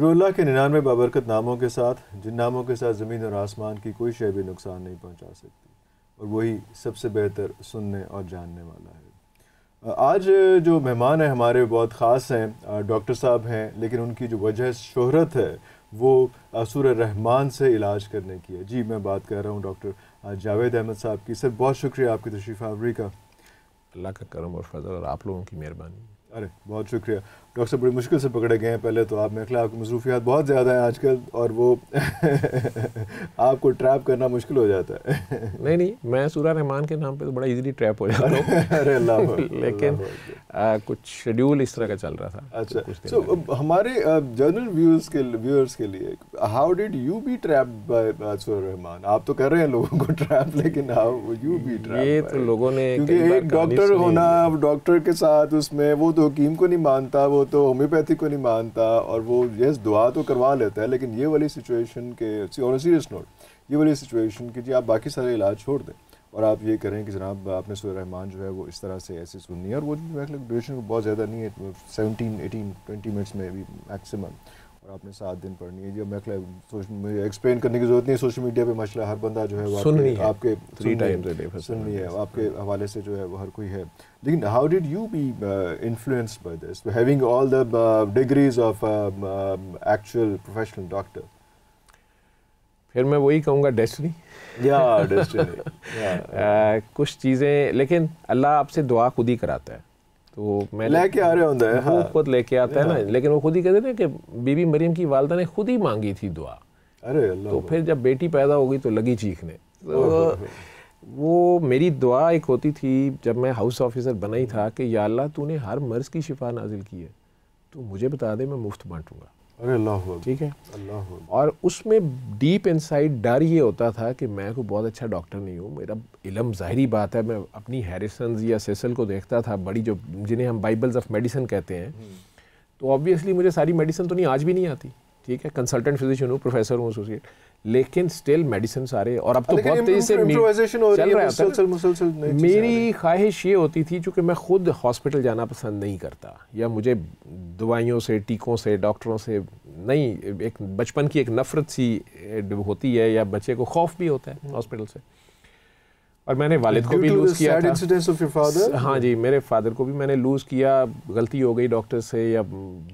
नूरुल्ला के निन्यानवे बाबरकत नामों के साथ जिन नामों के साथ ज़मीन और आसमान की कोई शय भी नुकसान नहीं पहुंचा सकती और वही सबसे बेहतर सुनने और जानने वाला है आज जो मेहमान हैं हमारे बहुत ख़ास हैं डॉक्टर साहब हैं लेकिन उनकी जो वजह शोहरत है वो असुर रहमान से इलाज करने की है जी मैं बात कर रहा हूँ डॉक्टर जावेद अहमद साहब की सर बहुत शुक्रिया आपकी तशरीफ़ आवरी का अल्लाह का करम और फजल और आप लोगों की मेहरबानी अरे बहुत शुक्रिया डॉक्टर साहब बड़ी मुश्किल से पकड़े गए हैं पहले तो आप मेरे ख्याल आपकी मसरूफियात बहुत ज़्यादा हैं आजकल और वो आपको ट्रैप करना मुश्किल हो जाता है नहीं नहीं मैं सूरा रहमान के नाम पे तो बड़ा इजीली ट्रैप हो जाता हूँ अरे अल्लाह लेकिन आ, कुछ शेड्यूल इस तरह का चल रहा था अच्छा तो so, हमारे जर्नल व्यूज के व्यूअर्स के लिए how did you be trap by Surah Rahman आप तो कर रहे हैं लोगों को ट्रैप लेकिन हाउ यू बी ट्रैप ये तो लोगों ने क्योंकि एक डॉक्टर होना डॉक्टर के साथ उसमें वो तो हकीम को नहीं मानता वो वो तो होम्योपैथी को नहीं मानता और वो ये दुआ तो करवा लेता है लेकिन ये वाली सिचुएशन के सीरियस नोट ये वाली सिचुएशन कि जी आप बाकी सारे इलाज छोड़ दें और आप ये करें कि जनाब आपने सूर्य रहमान जो है वो इस तरह से ऐसी सुननी है और वो ड्यूरेशन बहुत ज़्यादा नहीं है सेवनटीन एटीन ट्वेंटी मिनट्स में भी मैक्सिमम आपने सात दिन पढ़नी है जी मसला एक्सप्लेन करने की जरूरत नहीं सोशल मीडिया पे मसला हर बंदा जो है वो सुननी है आपके थ्री टाइम्स सुननी है तो आपके हवाले से जो है वो हर कोई है लेकिन how did you be influenced by this having all the degrees of actual professional doctor फिर मैं वही कहूँगा डेस्टनी या डेस्टनी कुछ चीज़ें लेकिन अल्लाह आपसे दुआ खुद ही कराता है तो मैं लेके आ रहे होते हाँ। वो खुद लेके आता है ना हाँ। लेकिन वो खुद ही कहते ना कि बीबी मरियम की वालदा ने खुद ही मांगी थी दुआ अरे तो फिर जब बेटी पैदा हो गई तो लगी चीखने तो वो मेरी दुआ एक होती थी जब मैं हाउस ऑफिसर बना ही था कि या अल्लाह तूने हर मर्ज़ की शिफा नाजिल की है तो मुझे बता दे मैं मुफ्त बांटूंगा ठीक है और उसमें डीप इनसाइड डर ये होता था कि मैं कोई बहुत अच्छा डॉक्टर नहीं हूँ मेरा इलम ज़ाहरी बात है मैं अपनी हैरिसन या सेसल को देखता था बड़ी जो जिन्हें हम बाइबल्स ऑफ मेडिसिन कहते हैं हम्म। तो ऑब्वियसली मुझे सारी मेडिसिन तो नहीं आज भी नहीं आती ठीक है कंसल्टेंट फिजिशियन हूँ प्रोफेसर हूँ एसोसिएट लेकिन स्टिल मेडिसिन सारे और अब तो बहुत तेजी से चल रहा है मेरी ख्वाहिश ये होती थी चूँकि मैं खुद हॉस्पिटल जाना पसंद नहीं करता या मुझे दवाइयों से टीकों से डॉक्टरों से नहीं एक बचपन की एक नफरत सी होती है या बच्चे को खौफ भी होता है हॉस्पिटल से और मैंने वालिद को भी लूज़ किया था ऑफ योर फादर हाँ जी मेरे फादर को भी मैंने लूज़ किया गलती हो गई डॉक्टर से या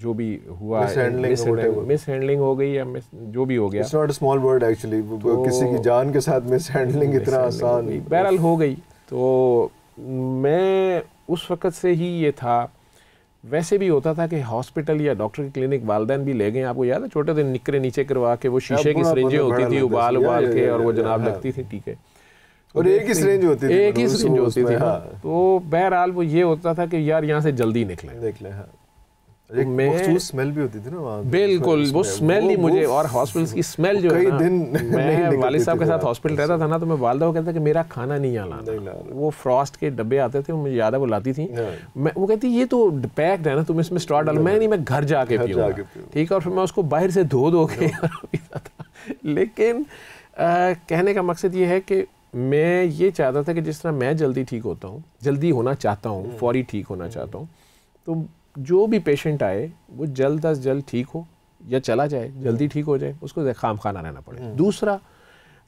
जो भी हुआ मिस हैंडलिंग हो गई या जो भी हो गया it's not small word actually किसी की जान के साथ मिस हैंडलिंग इतना आसान बहरहाल हो गई तो मैं उस वक़्त से ही ये था वैसे भी होता था कि हॉस्पिटल या डॉक्टर की क्लिनिक वालदेन भी ले गए आपको याद है छोटे दिन निकरे नीचे करवा के वो शीशे की सरिंजें होती थी उबाल उबाल के और वो जनाब लगती थी ठीक है और एक ही रेंज होती थी एक ही रेंज मतलब होती थी हाँ। तो बहरहाल वो ये होता था कि यार यहाँ से जल्दी निकले निकले हाँ तो एक मैं स्मेल भी होती थी ना वहाँ बिल्कुल वो स्मेल ही मुझे और हॉस्पिटल की स्मेल जो कई दिन मैं वालिद साहब के साथ हॉस्पिटल रहता था ना तो मैं वालदा को कहता कि मेरा खाना नहीं यहाँ लाना वो फ्रॉस्ट के डब्बे आते थे मुझे याद है वो लाती थी हाँ। मैं वो कहती ये तो पैक्ड है ना तुम इसमें स्टॉक डाल मैं हाँ। नहीं मैं घर जाके पीऊँगा ठीक है और फिर मैं उसको बाहर से धो धो के हाँ। लेकिन कहने का मकसद ये है कि मैं ये चाहता था कि जिस तरह मैं जल्दी ठीक होता हूँ जल्दी होना चाहता हूँ हम्म। फौरी ठीक होना हम्म। चाहता हूँ तो जो भी पेशेंट आए वो जल्द अज जल्द ठीक हो या चला जाए जल्दी हम्म। ठीक हो जाए उसको खाम खाना रहना पड़े दूसरा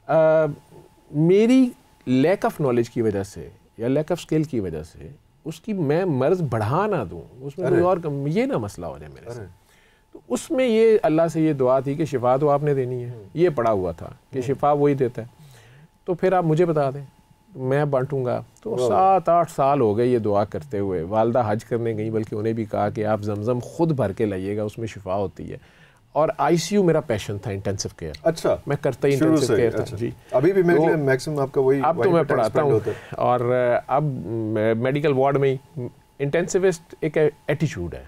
आ, मेरी लैक ऑफ नॉलेज की वजह से या लैक ऑफ स्किल की वजह से उसकी मैं मर्ज बढ़ा ना दूँ उसमें कोई और कम ये ना मसला हो जाए मेरे से तो उसमें ये अल्लाह से ये दुआ थी कि शिफा तो आपने देनी है ये पड़ा हुआ था कि शिफा वही देता है तो फिर आप मुझे बता दें मैं बांटूंगा तो सात आठ साल हो गए ये दुआ करते हुए वालदा हज करने गई बल्कि उन्हें भी कहा कि आप जमजम खुद भर के लाइएगा उसमें शिफा होती है और आईसीयू मेरा पैशन था इंटेंसिव केयर अच्छा मैं करता ही इंटेंसिव केयर था अच्छा। जी अभी भी मेरे तो, मैक्सिमम आपका वही अब तो मैं पढ़ाता हूँ और अब मेडिकल वार्ड में ही इंटेंसिविस्ट एक एटीट्यूड है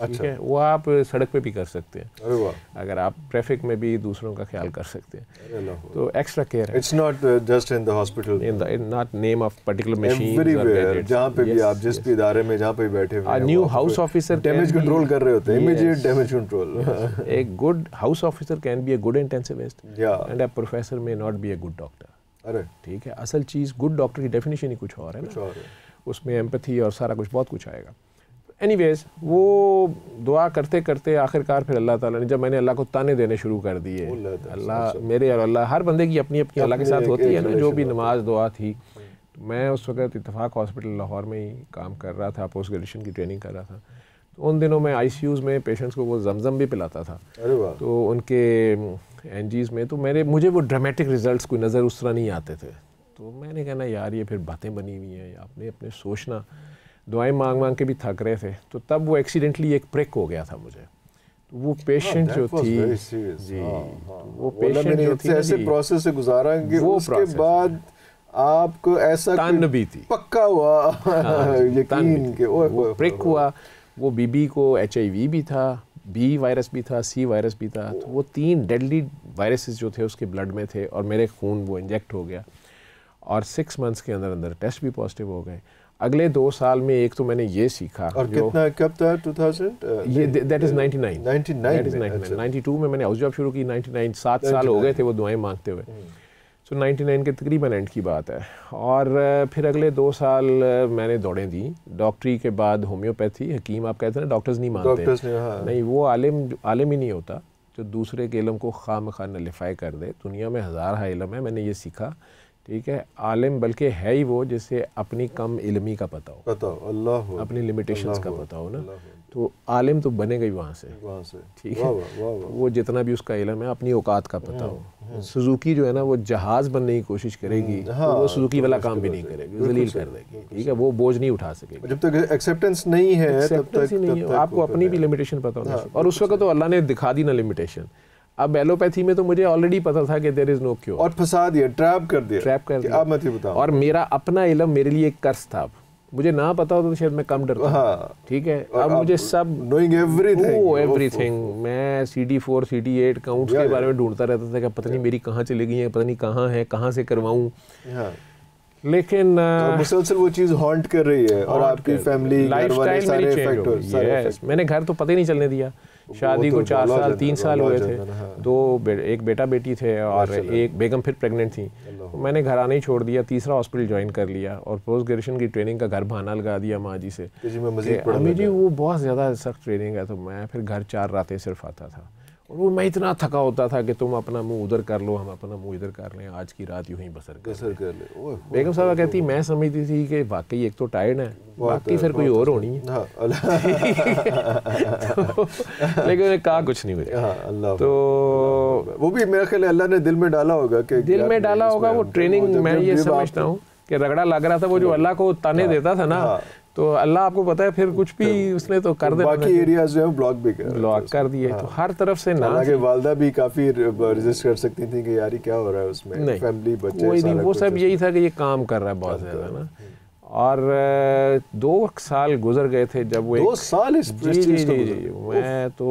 अच्छा। ठीक है वो आप सड़क पे भी कर सकते हैं अगर आप ट्रैफिक में भी दूसरों का ख्याल कर सकते हैं तो extra care it's not just in the hospital in the not name of particular machine जहां पे भी आप जिस भी इदारे में जहां पे भी बैठे हैं new house officer damage control कर रहे होते हैं immediate damage control a good house officer can be a good intensivist and a professor may not be a good doctor अरे ठीक है असल चीज़ गुड डॉक्टर की डेफिनेशन ही कुछ और है ना उसमें एम्पथी और सारा कुछ बहुत कुछ आएगा एनीवेज वो दुआ करते करते आखिरकार फिर अल्लाह ताला ने जब मैंने अल्लाह को ताने देने शुरू कर दिए अल्लाह मेरे और अल्लाह हर बंदे की अपनी अपनी अल्लाह के साथ होती है ना जो भी नमाज दुआ थी मैं उस वक्त इतफाक़ हॉस्पिटल लाहौर में ही काम कर रहा था पोस्ट ग्रेजुएशन की ट्रेनिंग कर रहा था तो उन दिनों में आई में पेशेंट्स को वो जमजम भी पिलाता था तो उनके एन में तो मेरे मुझे वो ड्रामेटिक रिजल्ट कोई नज़र उस तरह नहीं आते थे तो मैंने कहना यार ये फिर बातें बनी हुई हैं आपने अपने सोचना दवाएं मांग मांग के भी थक रहे थे तो तब वो एक्सीडेंटली एक प्रेक हो गया था मुझे तो वो पेशेंट हाँ, जो थी जी हाँ, तो हाँ। वो पेशेंट जो थी ऐसे प्रोसेस से गुजारा कि उसके बाद आपको ऐसा तान भी थी पक्का हुआ यकीन के वो प्रेक हुआ वो बीबी को एच भी था बी वायरस भी था सी वायरस भी था तो वो तीन डेडली वायरसेस जो थे उसके ब्लड में थे और मेरे खून वो इंजेक्ट हो गया और सिक्स मंथ्स के अंदर अंदर टेस्ट भी पॉजिटिव हो गए अगले दो साल में एक तो मैंने ये सीखा और कितना कब था 2000 uh, ये दैट इज 99 99 92 में मैंने हाउस जॉब शुरू की 99 सात साल हो गए थे वो दुआएं मांगते हुए सो हम्म। so, 99 के तकरीबन एंड की बात है और uh, फिर अगले दो साल uh, मैंने दौड़ें दी डॉक्टरी के बाद होम्योपैथी हकीम आप कहते हैं डॉक्टर्स नहीं मानते नहीं, हाँ। नहीं वो आलिम आलिम ही नहीं होता जो दूसरे के इलम को खाम खान नलिफाई कर दे दुनिया में हज़ार हा इलम है मैंने ये सीखा ठीक है आलिम बल्कि है ही वो जिसे अपनी कम इलमी का पता हो पता हो अल्लाह अपनी लिमिटेशंस का पता हो ना तो आलिम तो बनेगा ही वहाँ से वहाँ से ठीक है वो जितना भी उसका इलम है अपनी औकात का पता हो सुजुकी हम्म, हम्म। जो है ना वो जहाज़ बनने की कोशिश करेगी हम्म, हाँ, तो वो सुजुकी वाला काम भी नहीं करेगी जलील कर देगी ठीक है वो बोझ नहीं उठा सकेगी जब तक एक्सेप्टेंस नहीं है तब तक आपको अपनी भी लिमिटेशन पता होना हाँ, और उस वक्त तो अल्लाह ने दिखा दी ना लिमिटेशन अब एलोपैथी में तो मुझे ऑलरेडी पता था कि देर इज नो क्योर और फंसा दिया ट्रैप कर दिया ट्रैप कर दिया आप मत बताओ और मेरा अपना इलम मेरे लिए एक कर्ज था मुझे ना पता होता तो शायद मैं कम डरता हाँ, ठीक है अब मुझे सब नोइंग एवरीथिंग एवरीथिंग मैं C D four C D eight count के बारे में ढूंढता रहता था कि पता नहीं मेरी कहाँ चली गई है पता नहीं कहाँ है कहाँ से करवाऊँ लेकिन तो मुसलसल वो चीज़ हॉन्ट कर रही है और आपकी फैमिली लाइफ स्टाइल मैंने घर तो पता ही नहीं चलने दिया शादी को तो चार साल तीन साल हुए थे हाँ। दो एक बेटा बेटी थे और एक बेगम फिर प्रेगनेंट थी तो मैंने घर आने ही छोड़ दिया तीसरा हॉस्पिटल ज्वाइन कर लिया और पोस्ट ग्रेजुएशन की ट्रेनिंग का घर बहाना लगा दिया माँ जी से अम्मी जी वो बहुत ज़्यादा सख्त ट्रेनिंग है तो मैं फिर घर चार रातें सिर्फ आता था और वो मैं इतना थका होता था कि तुम अपना मुंह उधर कर लो हम अपना मुंह इधर कर लें आज की रात यूं ही बसर कर बसर कर ले बेगम साहब कहती मैं समझती थी कि वाकई एक तो टायर्ड है बाकी फिर कोई और होनी है हाँ, तो, लेकिन कहा कुछ नहीं मुझे हाँ, तो वो भी मेरा ख्याल अल्लाह ने दिल में डाला होगा कि दिल में डाला होगा वो ट्रेनिंग मैं ये समझता हूँ कि रगड़ा लग रहा था वो जो हाँ। अल्लाह को ताने हाँ। देता था ना तो अल्लाह आपको पता है फिर कुछ भी उसने तो कर दिया बाकी एरियाज जो है ब्लॉक भी कर ब्लॉक कर दिए हाँ। तो हर तरफ से ना के वालदा भी काफी रेजिस्ट कर सकती थी कि यार ये क्या हो रहा है उसमें फैमिली बच्चे कोई नहीं वो सब यही था कि ये काम कर रहा है बहुत ज्यादा ना और दो साल गुजर गए थे जब वो दो साल इस जी जी मैं तो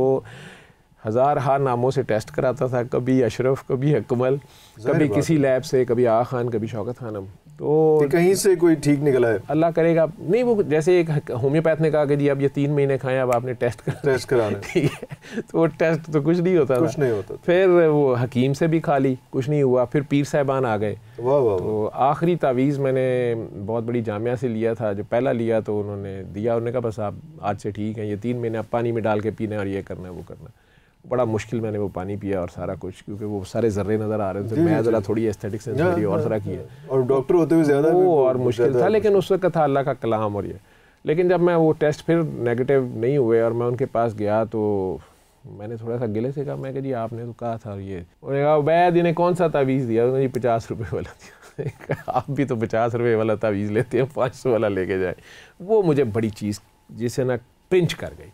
हज़ार हार नामों से टेस्ट कराता था कभी अशरफ कभी अकमल कभी किसी लैब से कभी आ खान कभी शौकत खानम तो कहीं से कोई ठीक निकला है अल्लाह करेगा नहीं वो जैसे एक होम्योपैथ ने कहा कि जी अब ये तीन महीने खाएं अब आपने टेस्ट कर टेस्ट कराना ठीक है तो वो टेस्ट तो कुछ नहीं होता कुछ नहीं होता फिर वो हकीम से भी खा ली कुछ नहीं हुआ फिर पीर साहबान आ गए वाह वाह तो आखिरी तावीज़ मैंने बहुत बड़ी जामिया से लिया था जो पहला लिया तो उन्होंने दिया उन्होंने कहा बस आप आज से ठीक है ये तीन महीने आप पानी में डाल के पीना और ये करना है वो करना है बड़ा मुश्किल मैंने वो पानी पिया और सारा कुछ क्योंकि वो सारे जर्रे नज़र आ रहे थे मैं ज़रा थोड़ी एस्थेटिक सेंस मेरी और तरह की है और डॉक्टर होते हुए ज़्यादा वो और मुश्किल था लेकिन उस वक्त था अल्लाह का कलाम और ये लेकिन जब मैं वो टेस्ट फिर नेगेटिव नहीं हुए और मैं उनके पास गया तो मैंने थोड़ा सा गिले से कहा मैं कह जी आपने तो कहा था ये उन्होंने कहा वैद इन्हें कौन सा तावीज़ दिया उन्होंने जी पचास रुपये वाला दिया आप भी तो पचास रुपये वाला तावीज़ लेते हैं पाँच सौ वाला लेके जाए वो मुझे बड़ी चीज़ जिसे ना पिंच कर गई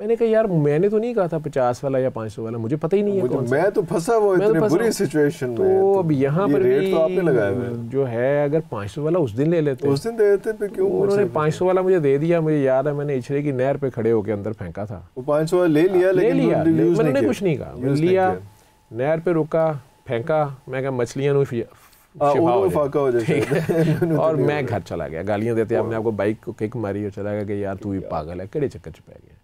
मैंने कहा यार मैंने तो नहीं कहा था पचास वाला या पाँच सौ वाला मुझे पता ही नहीं है मैं तो फंसा हुआ इतने तो बुरी सिचुएशन तो में तो अब यहाँ पर रेट तो आपने लगाया है जो है अगर पाँच सौ वाला उस दिन ले लेते उस दिन दे देते पे क्यों तो उन्होंने पाँच सौ वाला मुझे दे दिया मुझे याद है मैंने इछरे की नहर पे खड़े होकर अंदर फेंका था वो पाँच सौ ले लिया हाँ, ले लिया मैंने कुछ नहीं कहा लिया नहर पे रुका फेंका मैं कहा मछलियाँ तो और मैं घर चला गया गालियां देते आपने आपको बाइक को किक मारी और चला गया कि यार तू ही पागल है कड़े चक्कर च गया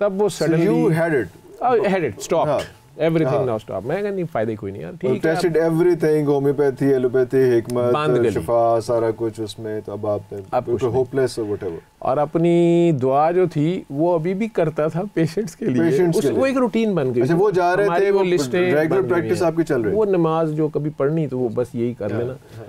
तब वो suddenly you had it had it stop everything now stop मैं कहनी फायदा कोई नहीं यार ठीक है टेस्टेड एवरीथिंग होम्योपैथी एलोपैथी हिकमत शिफा सारा कुछ उसमें तो अब आप अब होपलेस और व्हाटएवर और अपनी दुआ जो थी वो अभी भी करता था पेशेंट्स के लिए पेशेंट्स उस, के लिए। वो एक रूटीन बन गई अच्छा वो जा रहे थे वो रेगुलर प्रैक्टिस आपकी चल रही वो नमाज जो कभी पढ़नी तो वो हाँ। बस यही कर हाँ। लेना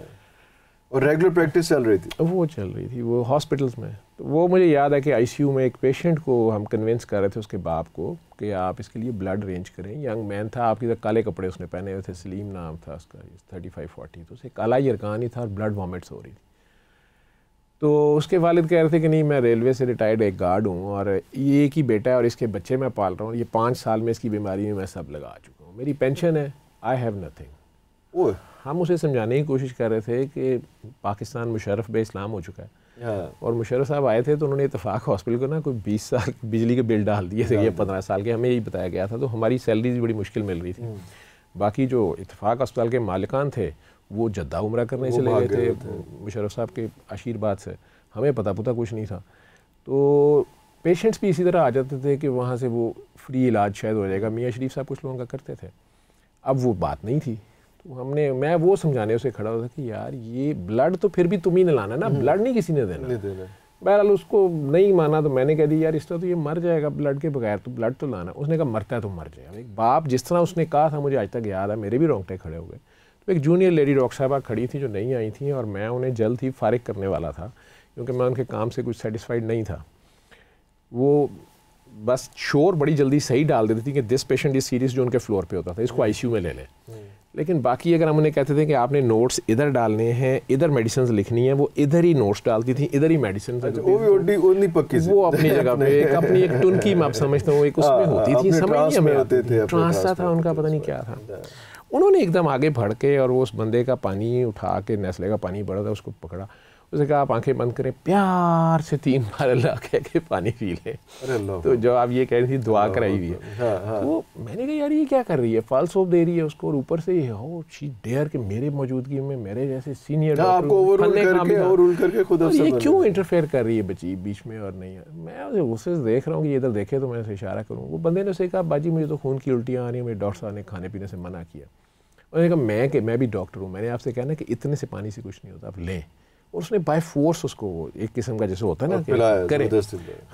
और रेगुलर प्रैक्टिस चल रही थी वो चल रही थी वो हॉस्पिटल्स में तो वो मुझे याद है कि आईसीयू में एक पेशेंट को हम कन्विंस कर रहे थे उसके बाप को कि आप इसके लिए ब्लड अरेंज करें यंग मैन था आपकी तरह काले कपड़े उसने पहने हुए थे सलीम नाम था उसका थर्टी फाइव फोर्टी तो उसे काला यरकान ही था और ब्लड वामिट्स हो रही थी तो उसके वालिद कह रहे थे कि नहीं मैं रेलवे से रिटायर्ड एक गार्ड हूँ और ये एक ही बेटा है और इसके बच्चे मैं पाल रहा हूँ ये पाँच साल में इसकी बीमारी में मैं सब लगा चुका हूँ मेरी पेंशन है आई हैव नथिंग वो हम उसे समझाने की कोशिश कर रहे थे कि पाकिस्तान मुशरफ बे इस्लाम हो चुका है हाँ। और मुशरफ साहब आए थे तो उन्होंने इतफाक़ हॉस्पिटल को ना कोई बीस साल बिजली के बिल डाल दिए थे ये पंद्रह साल के हमें यही बताया गया था तो हमारी सैलरी बड़ी मुश्किल मिल रही थी हम्म। बाकी जो इतफाक़ अस्पताल के मालिकान थे वो जद्दा उम्र करने चले गए थे, थे। मुशरफ साहब के आशीर्वाद से हमें पता पुता कुछ नहीं था तो पेशेंट्स भी इसी तरह आ जाते थे कि वहाँ से वो फ्री इलाज शायद हो जाएगा मियाँ शरीफ साहब कुछ लोगों का करते थे अब वो बात नहीं थी तो हमने मैं वो समझाने उसे खड़ा होता कि यार ये ब्लड तो फिर भी तुम ही ने लाना ना ब्लड हम्म। नहीं किसी ने देना बहरहाल उसको नहीं माना तो मैंने कह दिया यार इस तरह तो ये मर जाएगा ब्लड के बगैर तो ब्लड तो लाना उसने कहा मरता है तो मर जाएगा एक बाप जिस तरह उसने कहा था मुझे आज तक याद है मेरे भी रोंगटे खड़े हो गए तो एक जूनियर लेडी डॉक्टर साहबा खड़ी थी जो नहीं आई थी और मैं उन्हें जल्द ही फारिग करने वाला था क्योंकि मैं उनके काम से कुछ सेटिस्फाइड नहीं था वो बस शोर बड़ी जल्दी सही डाल देती थी कि दिस पेशेंट इस सीरीज जो उनके फ्लोर पर होता था इसको आई हम्म। में ले लें हम्म। लेकिन बाकी अगर हम उन्हें कहते थे कि आपने नोट्स इधर डालने हैं इधर मेडिसिन लिखनी है वो इधर ही नोट्स डालती थी इधर ही मेडिसिन अच्छा, वो पक्की वो अपनी जगह पे एक अपनी एक टुनकी मैं समझता हूँ एक उसमें हाँ, होती थी समझ आते थे ट्रांसा था उनका पता नहीं क्या था हाँ। उन्होंने एकदम आगे भड़के और वो उस बंदे का पानी उठा के नेस्ले का पानी बढ़ा था उसको पकड़ा उसने कहा आप आंखें बंद करें प्यार से तीन बार अल्लाह कह के पानी पी लें तो जब आप ये कह रही थी दुआ कराई हुई है हाँ, हाँ। तो मैंने कहा यार ये क्या कर रही है फॉल्स होप दे रही है उसको और ऊपर से ये हो शी डेयर के मेरे मौजूदगी में मेरे जैसे सीनियर तो ये क्यों इंटरफेयर कर रही है बची बीच में और नहीं मैं उसे गुस्से से देख रहा हूँ कि इधर देखे तो मैं उसे इशारा करूँ वो बंदे ने उसे कहा बाजी मुझे तो खून की उल्टियाँ आ रही है मेरे डॉक्टर साहब ने खाने पीने से मना किया उन्होंने कहा मैं कि मैं भी डॉक्टर हूँ मैंने आपसे कहना कि इतने से पानी से कुछ नहीं होता आप लें और उसने बाय फोर्स उसको एक किस्म का जैसे होता है ना करे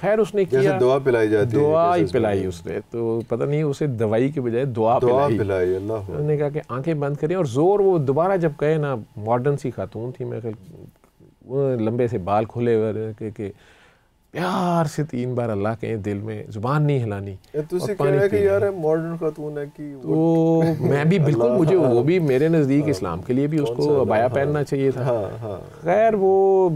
खैर उसने किया दुआ पिलाई जाती दुआ ही पिलाई उसने तो पता नहीं उसे दवाई के बजाय दुआ, पिलाई पिलाई तो उसने कहा कि आंखें बंद करें और ज़ोर वो दोबारा जब कहे ना मॉडर्न सी खातून थी मैं लंबे से बाल खुले हुए प्यार से तीन बार अल्लाह के दिल में जुबान नहीं हिलानी तो कि यार मॉडर्न खातून है कि तो मैं भी बिल्कुल मुझे वो भी मेरे नज़दीक हाँ, इस्लाम के लिए भी उसको अबाया हाँ। पहनना चाहिए था हाँ, हाँ, खैर वो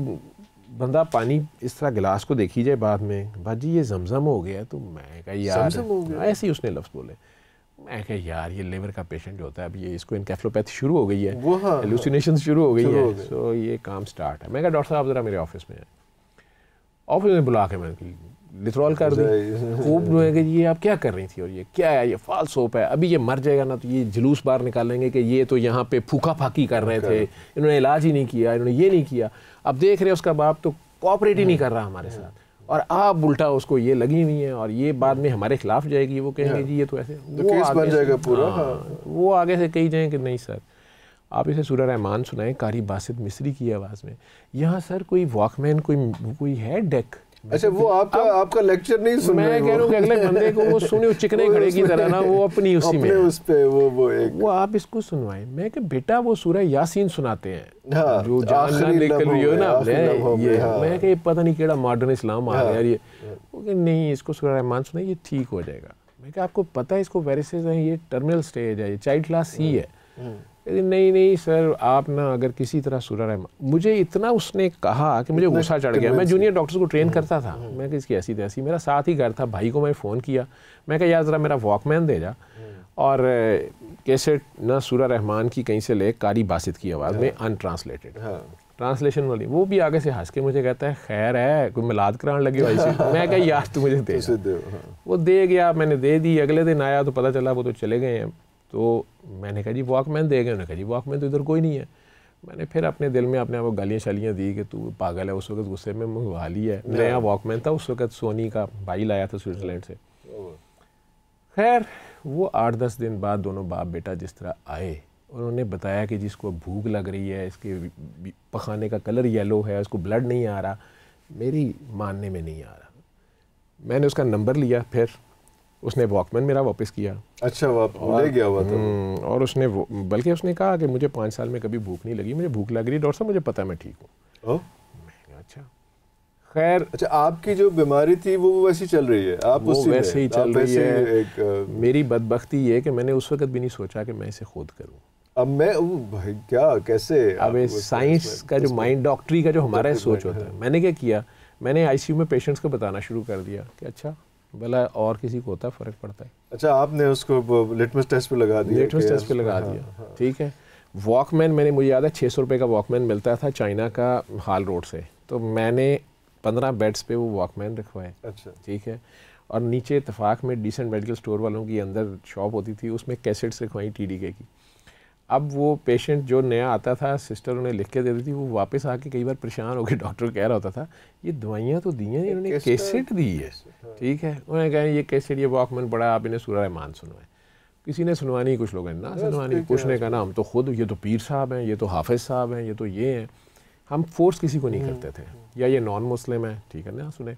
बंदा पानी इस तरह गिलास को देखी जाए बाद में भाजी ये जमजम हो गया तो मैं कह यार ऐसे ही उसने लफ्ज़ बोले मैं कह यार ये लिवर का पेशेंट जो होता है अब ये इसको इनकेफ्लोपैथी शुरू हो गई है एलुसिनेशन हाँ, हाँ। शुरू हो गई है सो ये काम स्टार्ट है मैं कह डॉक्टर साहब ज़रा मेरे ऑफिस में आए ऑफिस में बुला के मैंने लिथरॉल कर दी खूब जो है कि ये आप क्या कर रही थी और ये क्या है ये फॉल्स होप है अभी ये मर जाएगा ना तो ये जुलूस बाहर निकालेंगे कि ये तो यहाँ पे फूका फाकी कर रहे थे इन्होंने इलाज ही नहीं किया इन्होंने ये नहीं किया अब देख रहे हैं उसका बाप तो कॉपरेट ही नहीं हम्म। कर रहा हमारे साथ हम्म। और आप उल्टा उसको ये लगी हुई है और ये बाद में हमारे खिलाफ जाएगी वो कहेंगे हाँ। जी ये तो ऐसे तो वो हाँ, वो आगे से कही जाए कि नहीं सर आप इसे सूर्य रहमान सुनाएं कारी बासित मिस्री की आवाज़ में यहाँ सर कोई वॉकमैन कोई कोई है डेक अच्छा वो आपका आप, आपका लेक्चर नहीं सुन मैं कह रहा हूँ अगले बंदे को वो सुने वो चिकने खड़े की तरह ना वो अपनी उसी अपने में उस पे वो वो एक वो आप इसको सुनवाएं मैं कह बेटा वो सूरह यासीन सुनाते हैं हाँ, जो जानना निकल रही हो ना आपने ये हाँ। मैं कह पता नहीं केड़ा मॉडर्न इस्लाम आ हाँ। गया ये वो कह नहीं इसको सूरह रहमान सुना ये ठीक हो जाएगा मैं कह आपको पता है इसको वायरसेज है ये टर्मिनल स्टेज है ये चाइल्ड क्लास सी है हाँ। अरे नहीं नहीं सर आप ना अगर किसी तरह सूरा रहमान मुझे इतना उसने कहा कि मुझे गुस्सा चढ़ गया मैं जूनियर डॉक्टर्स को ट्रेन हम्म। करता था हम्म। मैं किसकी ऐसी तैसी मेरा साथ ही घर था भाई को मैं फ़ोन किया मैं कह यार ज़रा मेरा वॉकमैन दे जा हम्म। और कैसे ना सूरा रहमान की कहीं से ले कारी बासित की आवाज़ में अनट्रांसलेटेड हाँ। ट्रांसलेशन हाँ। वाली वो भी आगे से हंस के मुझे कहता है खैर है कोई मिलाद कराने लगी भाई से मैं कह यार तू मुझे दे हाँ। वो दे गया मैंने दे दी अगले दिन आया तो पता चला वो तो चले गए हैं तो मैंने कहा जी वॉकमैन दे गए उन्होंने कहा जी वॉकमैन तो इधर कोई नहीं है मैंने फिर अपने दिल में अपने आप को गालियाँ शालियाँ दी कि तू पागल है उस वक्त गुस्से में ली है हाँ। नया वॉकमैन था उस वक्त सोनी का भाई लाया था स्विट्ज़रलैंड से खैर वो आठ दस दिन बाद दोनों बाप बेटा जिस तरह आए उन्होंने बताया कि जिसको भूख लग रही है इसके पखाने का कलर येलो है उसको ब्लड नहीं आ रहा मेरी मानने में नहीं आ रहा मैंने उसका नंबर लिया फिर उसने वॉकमैन मेरा वापस किया अच्छा वाप, और, ले गया हुआ था हम्म, और उसने बल्कि उसने कहा कि मुझे पाँच साल में कभी भूख नहीं लगी मुझे भूख लग रही डॉक्टर साहब मुझे पता मैं ठीक हूँ अच्छा खैर अच्छा आपकी जो बीमारी थी वो वैसी चल रही है आप वो उसी वैसे ही चल रही है एक, मेरी बदबख्ती ये कि मैंने उस वक्त भी नहीं सोचा कि मैं इसे खुद करूँ अब मैं भाई क्या कैसे अब साइंस का जो माइंड डॉक्टरी का जो हमारा सोच होता है मैंने क्या किया मैंने आईसीयू में पेशेंट्स को बताना शुरू कर दिया कि अच्छा भला और किसी को होता है फ़र्क पड़ता है अच्छा आपने उसको लिटमस टेस्ट पे लगा दिया लिटमस टेस्ट पे लगा हाँ, दिया हाँ। ठीक है वॉकमैन मैंने मुझे याद है छः सौ रुपये का वॉकमैन मिलता था चाइना का हाल रोड से तो मैंने पंद्रह बेड्स पे वो वॉकमैन रखवाए अच्छा ठीक है और नीचे इतफाक़ में डिसेंट मेडिकल स्टोर वालों की अंदर शॉप होती थी उसमें कैसेट्स रखवाई टी डी के की अब वो पेशेंट जो नया आता था सिस्टर उन्हें लिख के देती थी वो वापस आके कई बार परेशान होकर डॉक्टर कह रहा होता था ये दवाइयाँ तो दी हैं इन्होंने कैसेट तो दी है ठीक है उन्होंने कहा ये कैसेट ये वॉकमैन पड़ा आप इन्हें सूर्य रहमान सुनवाए किसी ने सुनवानी कुछ लोगों ने ना सुनवानी कुछ ने कहा ना हम तो खुद ये तो पीर साहब हैं ये तो हाफिज़ साहब हैं ये तो ये हैं हम फोर्स किसी को नहीं हम्म। करते थे या ये नॉन मुस्लिम है ठीक है ना सुने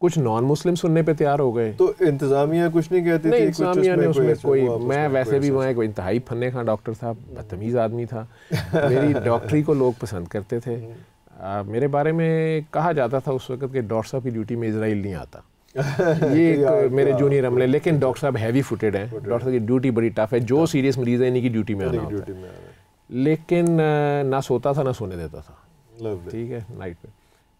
कुछ नॉन मुस्लिम सुनने पे तैयार हो गए तो इंतजामिया कुछ नहीं कहती नहीं इंतजामिया ने उसमें अच्छा कोई, कोई मैं वैसे भी वहाँ अच्छा एक इंतहाई फन्ने खां डॉक्टर था बदतमीज़ आदमी था मेरी डॉक्टरी को लोग पसंद करते थे हम्म। आ, मेरे बारे में कहा जाता था उस वक्त कि डॉक्टर साहब की ड्यूटी में इसराइल नहीं आता ये मेरे जूनियर हमले लेकिन डॉक्टर साहब हैवी फुटेड हैं डॉक्टर साहब की ड्यूटी बड़ी टफ है जो सीरियस हाँ। मरीज़ है इन्हीं की ड्यूटी में आना लेकिन ना सोता था ना सोने देता था ठीक है नाइट में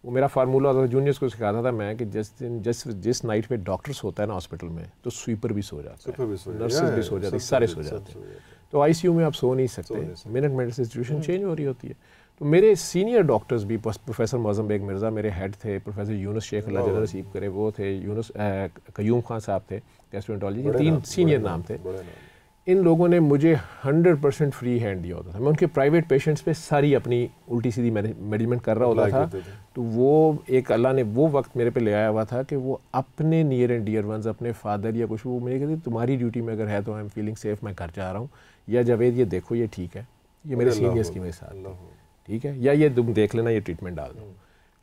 वो मेरा फार्मूला होता था जूनियर्स को सिखाता था मैं कि जिस दिन जिस जिस नाइट पे डॉक्टर्स होता है ना हॉस्पिटल में तो स्वीपर भी सो जाता है नर्सेज भी सो जाती सारे सो जाते हैं तो आईसीयू में आप सो नहीं सकते मिनट मिनट सिचुएशन चेंज हो रही होती है तो मेरे सीनियर डॉक्टर्स भी प्रोफेसर मौजम बेग मिर्ज़ा मेरे हेड थे प्रोफेसर यूनुस शेख अल्लाह नसीब करे वो थे यूनुस कयूम खान साहब थे कैस्टोरेंटोलॉजी तीन सीनियर नाम थे इन लोगों ने मुझे 100 परसेंट फ्री हैंड दिया होता था मैं उनके प्राइवेट पेशेंट्स पे सारी अपनी उल्टी सीधी मैनेजमेंट कर रहा होता था तो वो एक अल्लाह ने वो वक्त मेरे पे ले आया हुआ था कि वो अपने नियर एंड डियर वंस अपने फादर या कुछ वो मेरे कहते तुम्हारी ड्यूटी में अगर है तो आई एम फीलिंग सेफ मैं घर जा रहा हूँ या जावेद ये देखो ये ठीक है ये मेरे सीनियर्स की मेरे साथ ठीक है या ये तुम देख लेना ये ट्रीटमेंट डाल दो हम्म।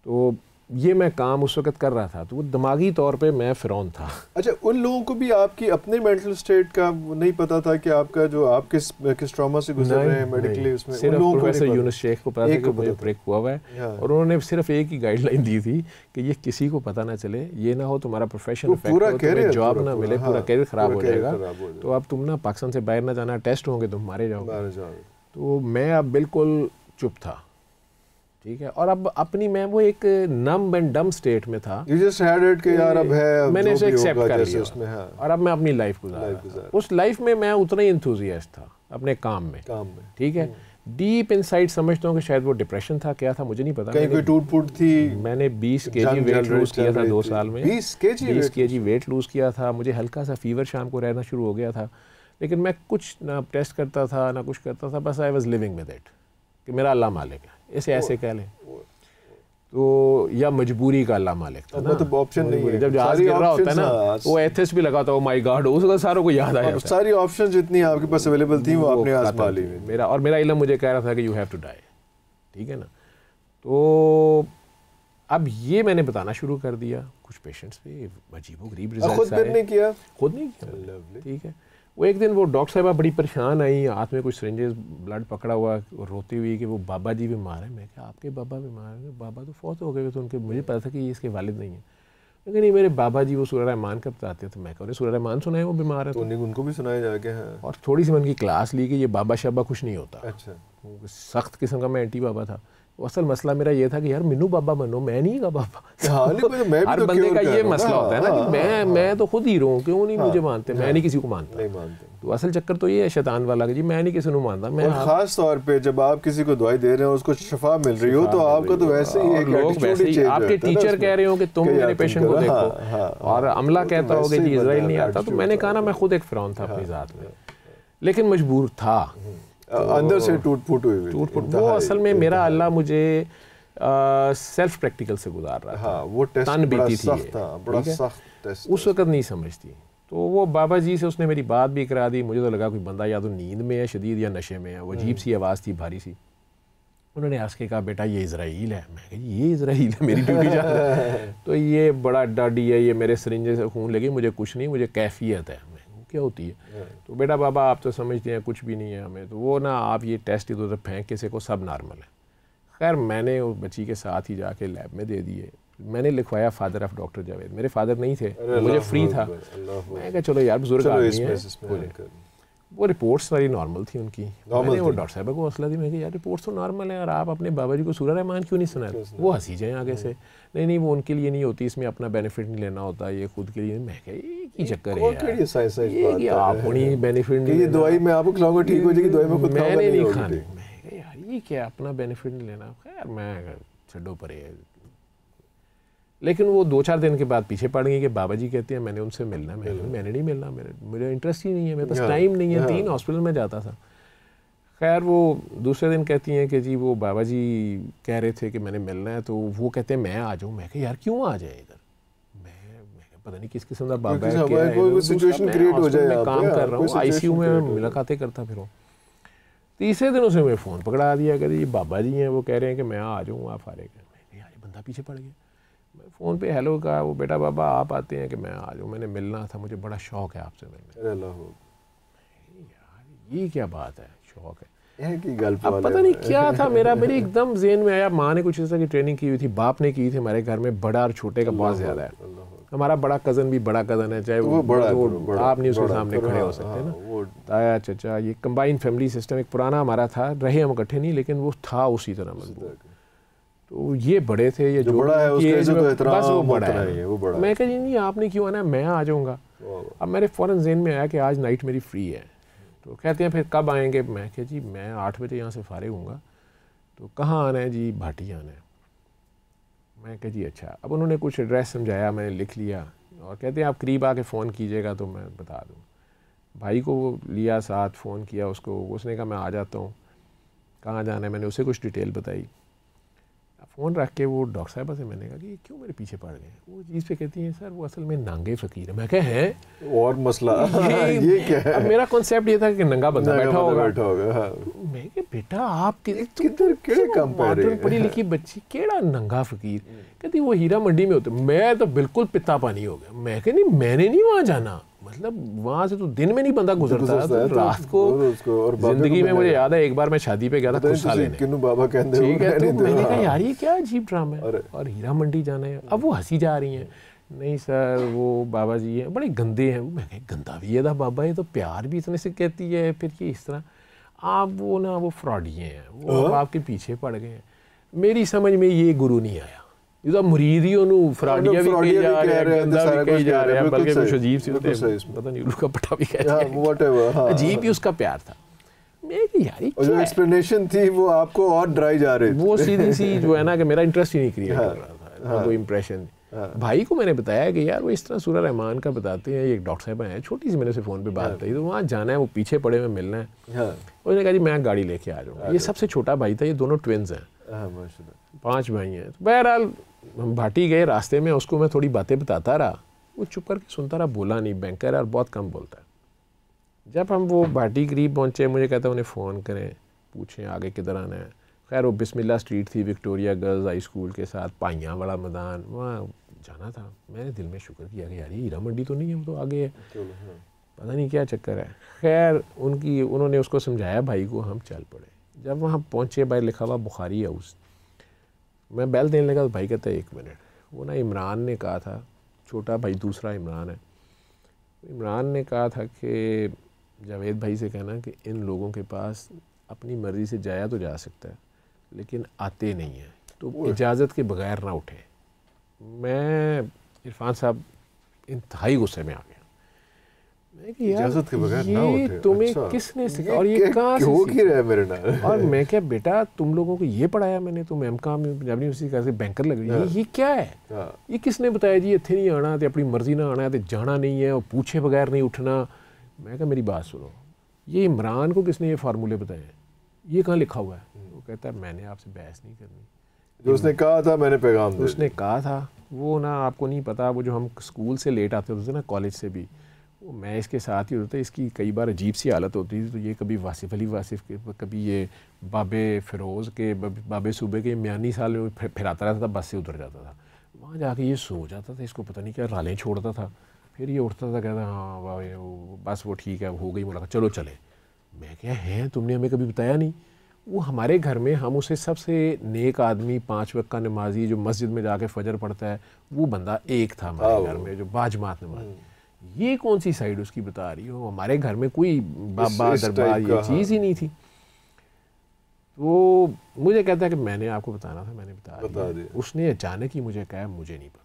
तो ये मैं काम उस वक्त कर रहा था तो वो दिमागी तौर पे मैं फिर था अच्छा उन लोगों को भी आपकी अपने मेंटल स्टेट का नहीं पता था कि आपका जो आप किस किस ट्रॉमा से गुजर रहे हैं मेडिकली उसमें सिर्फ उन प्रोफेसर यूनुस शेख को पता था कि मुझे ब्रेक हुआ हुआ है हाँ। और उन्होंने सिर्फ एक ही गाइडलाइन दी थी कि ये किसी को पता ना चले ये ना हो तुम्हारा प्रोफेशन तो पूरा कैरियर जॉब ना मिले पूरा कैरियर हाँ, ख़राब हो जाएगा तो अब तुम ना पाकिस्तान से बाहर ना जाना टेस्ट होंगे तुम मारे जाओगे तो मैं अब बिल्कुल चुप था ठीक है और अब अपनी मैं वो एक नम एंड डम स्टेट में था यू जस्ट हैड इट कि यार अब है मैंने इसे एक्सेप्ट कर लिया उसमें हाँ। और अब मैं अपनी लाइफ गुजार रहा उस लाइफ में मैं उतना ही इंथुजियास्ट था अपने काम में काम में ठीक है डीप हम्म। इनसाइड समझता हूँ कि शायद वो डिप्रेशन था क्या था मुझे नहीं पता कहीं कोई टूट फूट थी मैंने 20 के जी वेट लूज किया था दो साल में 20 के जी 20 के जी वेट लूज किया था मुझे हल्का सा फीवर शाम को रहना शुरू हो गया था लेकिन मैं कुछ ना टेस्ट करता था ना कुछ करता था बस I was living with it कि मेरा अल्लाह मालिक है इसे तो ऐसे कह लें तो या मजबूरी का अल्लाह मालिक था मतलब तो ऑप्शन हाँ। नहीं है जब जहाज गिर रहा होता है ना वो एथिस भी लगा था वो माय गॉड उसका सारों को याद आया सारी ऑप्शन जितनी आपके पास अवेलेबल थी वो आपने आजमा ली मेरा और मेरा इलम मुझे कह रहा था कि यू हैव टू डाई ठीक है ना तो अब ये मैंने बताना शुरू कर दिया कुछ पेशेंट्स भी अजीबो गरीब रिजल्ट खुद नहीं किया खुद नहीं किया ठीक है वो एक दिन वो डॉक्टर साहबा बड़ी परेशान आई हाथ में कुछ सरेंजेस ब्लड पकड़ा हुआ रोती हुई कि वो बाबा जी बीमार है मैं क्या आपके बाबा बीमार है बाबा तो फौत हो गए तो उनके मुझे पता था कि ये इसके वालिद नहीं है लेकिन नहीं मेरे बाबा जी वो सूर्य रहमान का बताते तो मैं कहूँ सूर्य रहमान सुना है वो बीमार है तो, तो उनको भी सुनाया जाए हाँ। और थोड़ी सी मन की क्लास ली कि ये बाबा शाबा कुछ नहीं होता अच्छा सख्त किस्म का मैं एंटी बाबा था असल मसला मेरा ये था कि यार मीनू बाबा बनो मैं नहीं का बाबा हाँ, मैं भी हर तो बंदे का ये मसला होता है ना कि हाँ, मैं हाँ, मैं तो खुद ही रहूँ क्यों नहीं मुझे मानते मैं नहीं किसी को मानता मानते तो असल चक्कर तो ये है शैतान वाला जी मैं नहीं किसी को मानता मैं खास तौर पे जब आप किसी को दवाई दे रहे हो उसको शफा मिल रही हो तो आपका तो वैसे ही लोग आपके टीचर कह रहे हो कि तुम मेरे पेशेंट को देखो और अमला तो कहता हो कि इसराइल नहीं आता तो मैंने कहा ना मैं खुद एक फिर था अपनी ज़ात में लेकिन मजबूर था हम्म। तो अंदर से टूट फूट हुई टूट फूट वो असल में मेरा अल्लाह मुझे सेल्फ प्रैक्टिकल से गुजार रहा था हाँ, वो टेस्ट बड़ा सख्त था बड़ा सख्त उस वक्त नहीं समझती तो वो बाबा जी से उसने मेरी बात भी करा दी मुझे तो लगा कोई बंदा या तो नींद में है शदीद या नशे में है वो अजीब हम्म। सी आवाज़ थी भारी सी उन्होंने आज के कहा बेटा ये इसराइल है मैं कहा ये इसराइल है मेरी ड्यूटी जा तो ये बड़ा डाडी है ये मेरे सरिंजे से खून लगी मुझे कुछ नहीं मुझे कैफियत है क्या होती है हाँ। तो बेटा बाबा आप तो समझते हैं कुछ भी नहीं है हमें तो वो ना आप ये टेस्ट इधर उधर फेंक के से को सब नॉर्मल है खैर मैंने उस बच्ची के साथ ही जाके लैब में दे दिए मैंने लिखवाया फादर ऑफ डॉक्टर जावेद मेरे फादर नहीं थे मुझे फ्री था मैं कहा चलो यार बुजुर्ग आदमी है वो रिपोर्ट्स सारी नॉर्मल थी उनकी मैंने वो डॉक्टर साहब को हौसला दी मैं यार रिपोर्ट्स तो नॉर्मल है और आप अपने बाबा जी को सूर्य रहमान क्यों नहीं सुना वो हंसी जाए आगे हाँ। से नहीं नहीं वो उनके लिए नहीं होती इसमें अपना बेनिफिट नहीं लेना होता ये खुद के लिए मैं एक चक्कर है मैंने नहीं ये क्या अपना बेनिफिट नहीं लेना खैर मैं छो पर लेकिन वो दो चार दिन के बाद पीछे पड़ गई कि बाबा जी कहते हैं मैंने उनसे मिलना मैंने मैंने नहीं मिलना मेरे मेरा इंटरेस्ट ही नहीं है मेरे पास टाइम हाँ, नहीं है हाँ। तीन हॉस्पिटल में जाता था खैर वो दूसरे दिन कहती हैं कि जी वो बाबा जी कह रहे थे कि मैंने मिलना है तो वो कहते हैं मैं आ जाऊँ मैं कह यार क्यों आ जाए इधर मैं पता नहीं किस किस्म का बाबा है क्या है सिचुएशन क्रिएट हो जाए काम कर रहा हूँ आईसीयू में मुलाकातें करता फिर तीसरे दिन उसे मैं फ़ोन पकड़ा दिया कहते ये बाबा जी हैं वो कह रहे हैं कि मैं आ जाऊँ आप आ कर यार बंदा पीछे पड़ गया मैं फ़ोन पे हेलो कहा वो बेटा बाबा आप आते हैं कि मैं आ जाऊँ मैंने मिलना था मुझे बड़ा शौक है आपसे मिलने ये क्या बात है शौक है अब पता नहीं क्या था मेरा मेरी एकदम जेन में आया माँ ने कुछ इस तरह की ट्रेनिंग की हुई थी बाप ने की थी हमारे घर में बड़ा और छोटे का बहुत ज्यादा है हमारा बड़ा कजन भी बड़ा कजन है चाहे वो बड़ा बड़ा, आप नहीं उसके सामने खड़े हो सकते हाँ, ना ताया चचा ये कम्बाइंड फैमिली सिस्टम एक पुराना हमारा था रहे हम इकट्ठे नहीं लेकिन वो था उसी तरह मतलब तो ये बड़े थे ये जो बड़ा है उसके तो बस वो बड़ा है मैं कह नहीं आपने क्यों आना मैं आ जाऊंगा अब मेरे फ़ौरन जेन में आया कि आज नाइट मेरी फ्री है तो कहते हैं फिर कब आएंगे मैं कह जी मैं आठ बजे यहाँ से फारे हूँगा तो कहाँ आना है जी भाटी आना है मैं कह जी अच्छा अब उन्होंने कुछ एड्रेस समझाया मैंने लिख लिया और कहते हैं आप करीब आके फ़ोन कीजिएगा तो मैं बता दूँ भाई को वो लिया साथ फ़ोन किया उसको उसने कहा मैं आ जाता हूँ कहाँ जाना है मैंने उसे कुछ डिटेल बताई फ़ोन रख के वो डॉक्टर साहब से मैंने कहा कि क्यों मेरे पीछे पड़ गए वो चीज़ पे कहती हैं सर वो असल में नंगे फ़कीर है मैं कह हैं और मसला ये, ये क्या है अब मेरा कॉन्सेप्ट ये था कि नंगा बंदा बैठा होगा बैठा होगा हाँ। मैं कह बेटा आप किधर केड़े कम पा पढ़ी लिखी बच्ची केड़ा नंगा फ़कीर हम्म। कहती वो हीरा मंडी में होते मैं तो बिल्कुल पिता पानी हो गया मैं कह नहीं मैंने नहीं वहाँ जाना मतलब वहाँ से तो दिन में नहीं बंदा गुजरता है तो रात को जिंदगी में मुझे याद है एक बार मैं शादी पे गया था बाबा कहते ठीक है तो मैंने कहा यार ये क्या अजीब ड्रामा है और हीरा मंडी जाना है अब वो हंसी जा रही है नहीं सर वो बाबा जी हैं बड़े गंदे हैं मैं कह गंदा भी है था बाबा ये तो प्यार भी इतने से कहती है फिर ये इस तरह आप वो ना वो फ्रॉडिए हैं वो हाँ? आपके पीछे पड़ गए हैं मेरी समझ में ये गुरु नहीं आया ਇਹਦਾ ਹੀ ਉਹਨੂੰ ਫਰਾਡੀਆ ਵੀ ਕਹੀ ਜਾ ਰਿਹਾ ਗੰਦਾ ਵੀ ਕਹੀ ਜਾ ਰਿਹਾ ਬਲਕਿ ਕੁਝ ਅਜੀਬ ਸੀ ਉਹਦੇ ਪਤਾ ਨਹੀਂ ਪਟਾ ਵੀ ਹਾਂ ਅਜੀਬ ਹੀ भाई को मैंने बताया कि यार वो इस तरह सूर्य रहमान का बताते हैं एक डॉक्टर साहब हैं छोटी सी मैंने फ़ोन पे बात हाँ। बताई तो वहाँ जाना है वो पीछे पड़े हुए मिलना है हाँ। उसने कहा मैं गाड़ी लेके आ जाऊँगा ये सबसे छोटा भाई था ये दोनों ट्विन्स है पाँच भाई हैं तो बहरहाल हम भाटी गए रास्ते में उसको मैं थोड़ी बातें बताता रहा वो चुप करके सुनता रहा बोला नहीं बैंकर और बहुत कम बोलता है जब हम वो भाटी करीब पहुँचे मुझे कहता उन्हें फ़ोन करें पूछें आगे किधर आना है खैर वो बिस्मिल्ला स्ट्रीट थी विक्टोरिया गर्ल्स हाई स्कूल के साथ पाइयाँ वाला मैदान वहाँ जाना था मैंने दिल में शुक्र किया कि यार ये हीरा मंडी तो नहीं वो तो आगे है हाँ। पता नहीं क्या चक्कर है खैर उनकी उन्होंने उसको समझाया भाई को हम चल पड़े जब वहाँ पहुँचे भाई लिखा हुआ बुखारी हाउस मैं बैल देने लगा तो भाई कहता है एक मिनट वो ना इमरान ने कहा था छोटा भाई दूसरा इमरान है इमरान ने कहा था कि जावेद भाई से कहना कि इन लोगों के पास अपनी मर्ज़ी से जाया तो जा सकता है लेकिन आते नहीं हैं तो इजाज़त के बगैर ना उठे मैं इरफान साहब इंतहाई गुस्से में आ गए इजाजत के बगैर ना होते अच्छा। तुम्हें अच्छा, किसने सिखा और ये कहाँ से हो रहा है मेरे नाल और मैं क्या बेटा तुम लोगों को ये पढ़ाया मैंने तुम एम काम पंजाब यूनिवर्सिटी का बैंकर लग रही है हाँ। ये क्या है हाँ। ये किसने बताया जी इतने नहीं आना तो अपनी मर्जी ना आना तो जाना नहीं है और पूछे बगैर नहीं उठना मैं क्या मेरी बात सुनो ये इमरान को किसने ये फार्मूले बताए ये कहाँ लिखा हुआ है वो कहता है मैंने आपसे बहस नहीं करनी जो उसने कहा था मैंने पैगाम उसने कहा था वो ना आपको नहीं पता वो जो हम स्कूल से लेट आते होते थे ना कॉलेज से भी वो मैं इसके साथ ही होता इसकी कई बार अजीब सी हालत होती थी तो ये कभी वासिफ अली वासिफ के कभी ये बाबे फिरोज़ के बाबे सूबे के म्यानी साल में फिराता रहता था बस से उतर जाता था वहाँ जाके ये सो जाता था इसको पता नहीं क्या रालें छोड़ता था फिर ये उठता था कहता हाँ वाह बस वो ठीक है हो गई मुलाकात चलो चले मैं क्या है तुमने हमें कभी बताया नहीं वो हमारे घर में हम उसे सबसे नेक आदमी पाँच वक्त का नमाजी जो मस्जिद में जाके फजर पड़ता है वो बंदा एक था हमारे घर में जो बाजमात नमाजी हम्म। ये कौन सी साइड उसकी बता रही हो हमारे घर में कोई बाबा दरबार ये चीज़ ही हाँ। नहीं थी तो मुझे कहता है कि मैंने आपको बताना था मैंने बता, बता दिया उसने अचानक ही मुझे कहा मुझे नहीं पता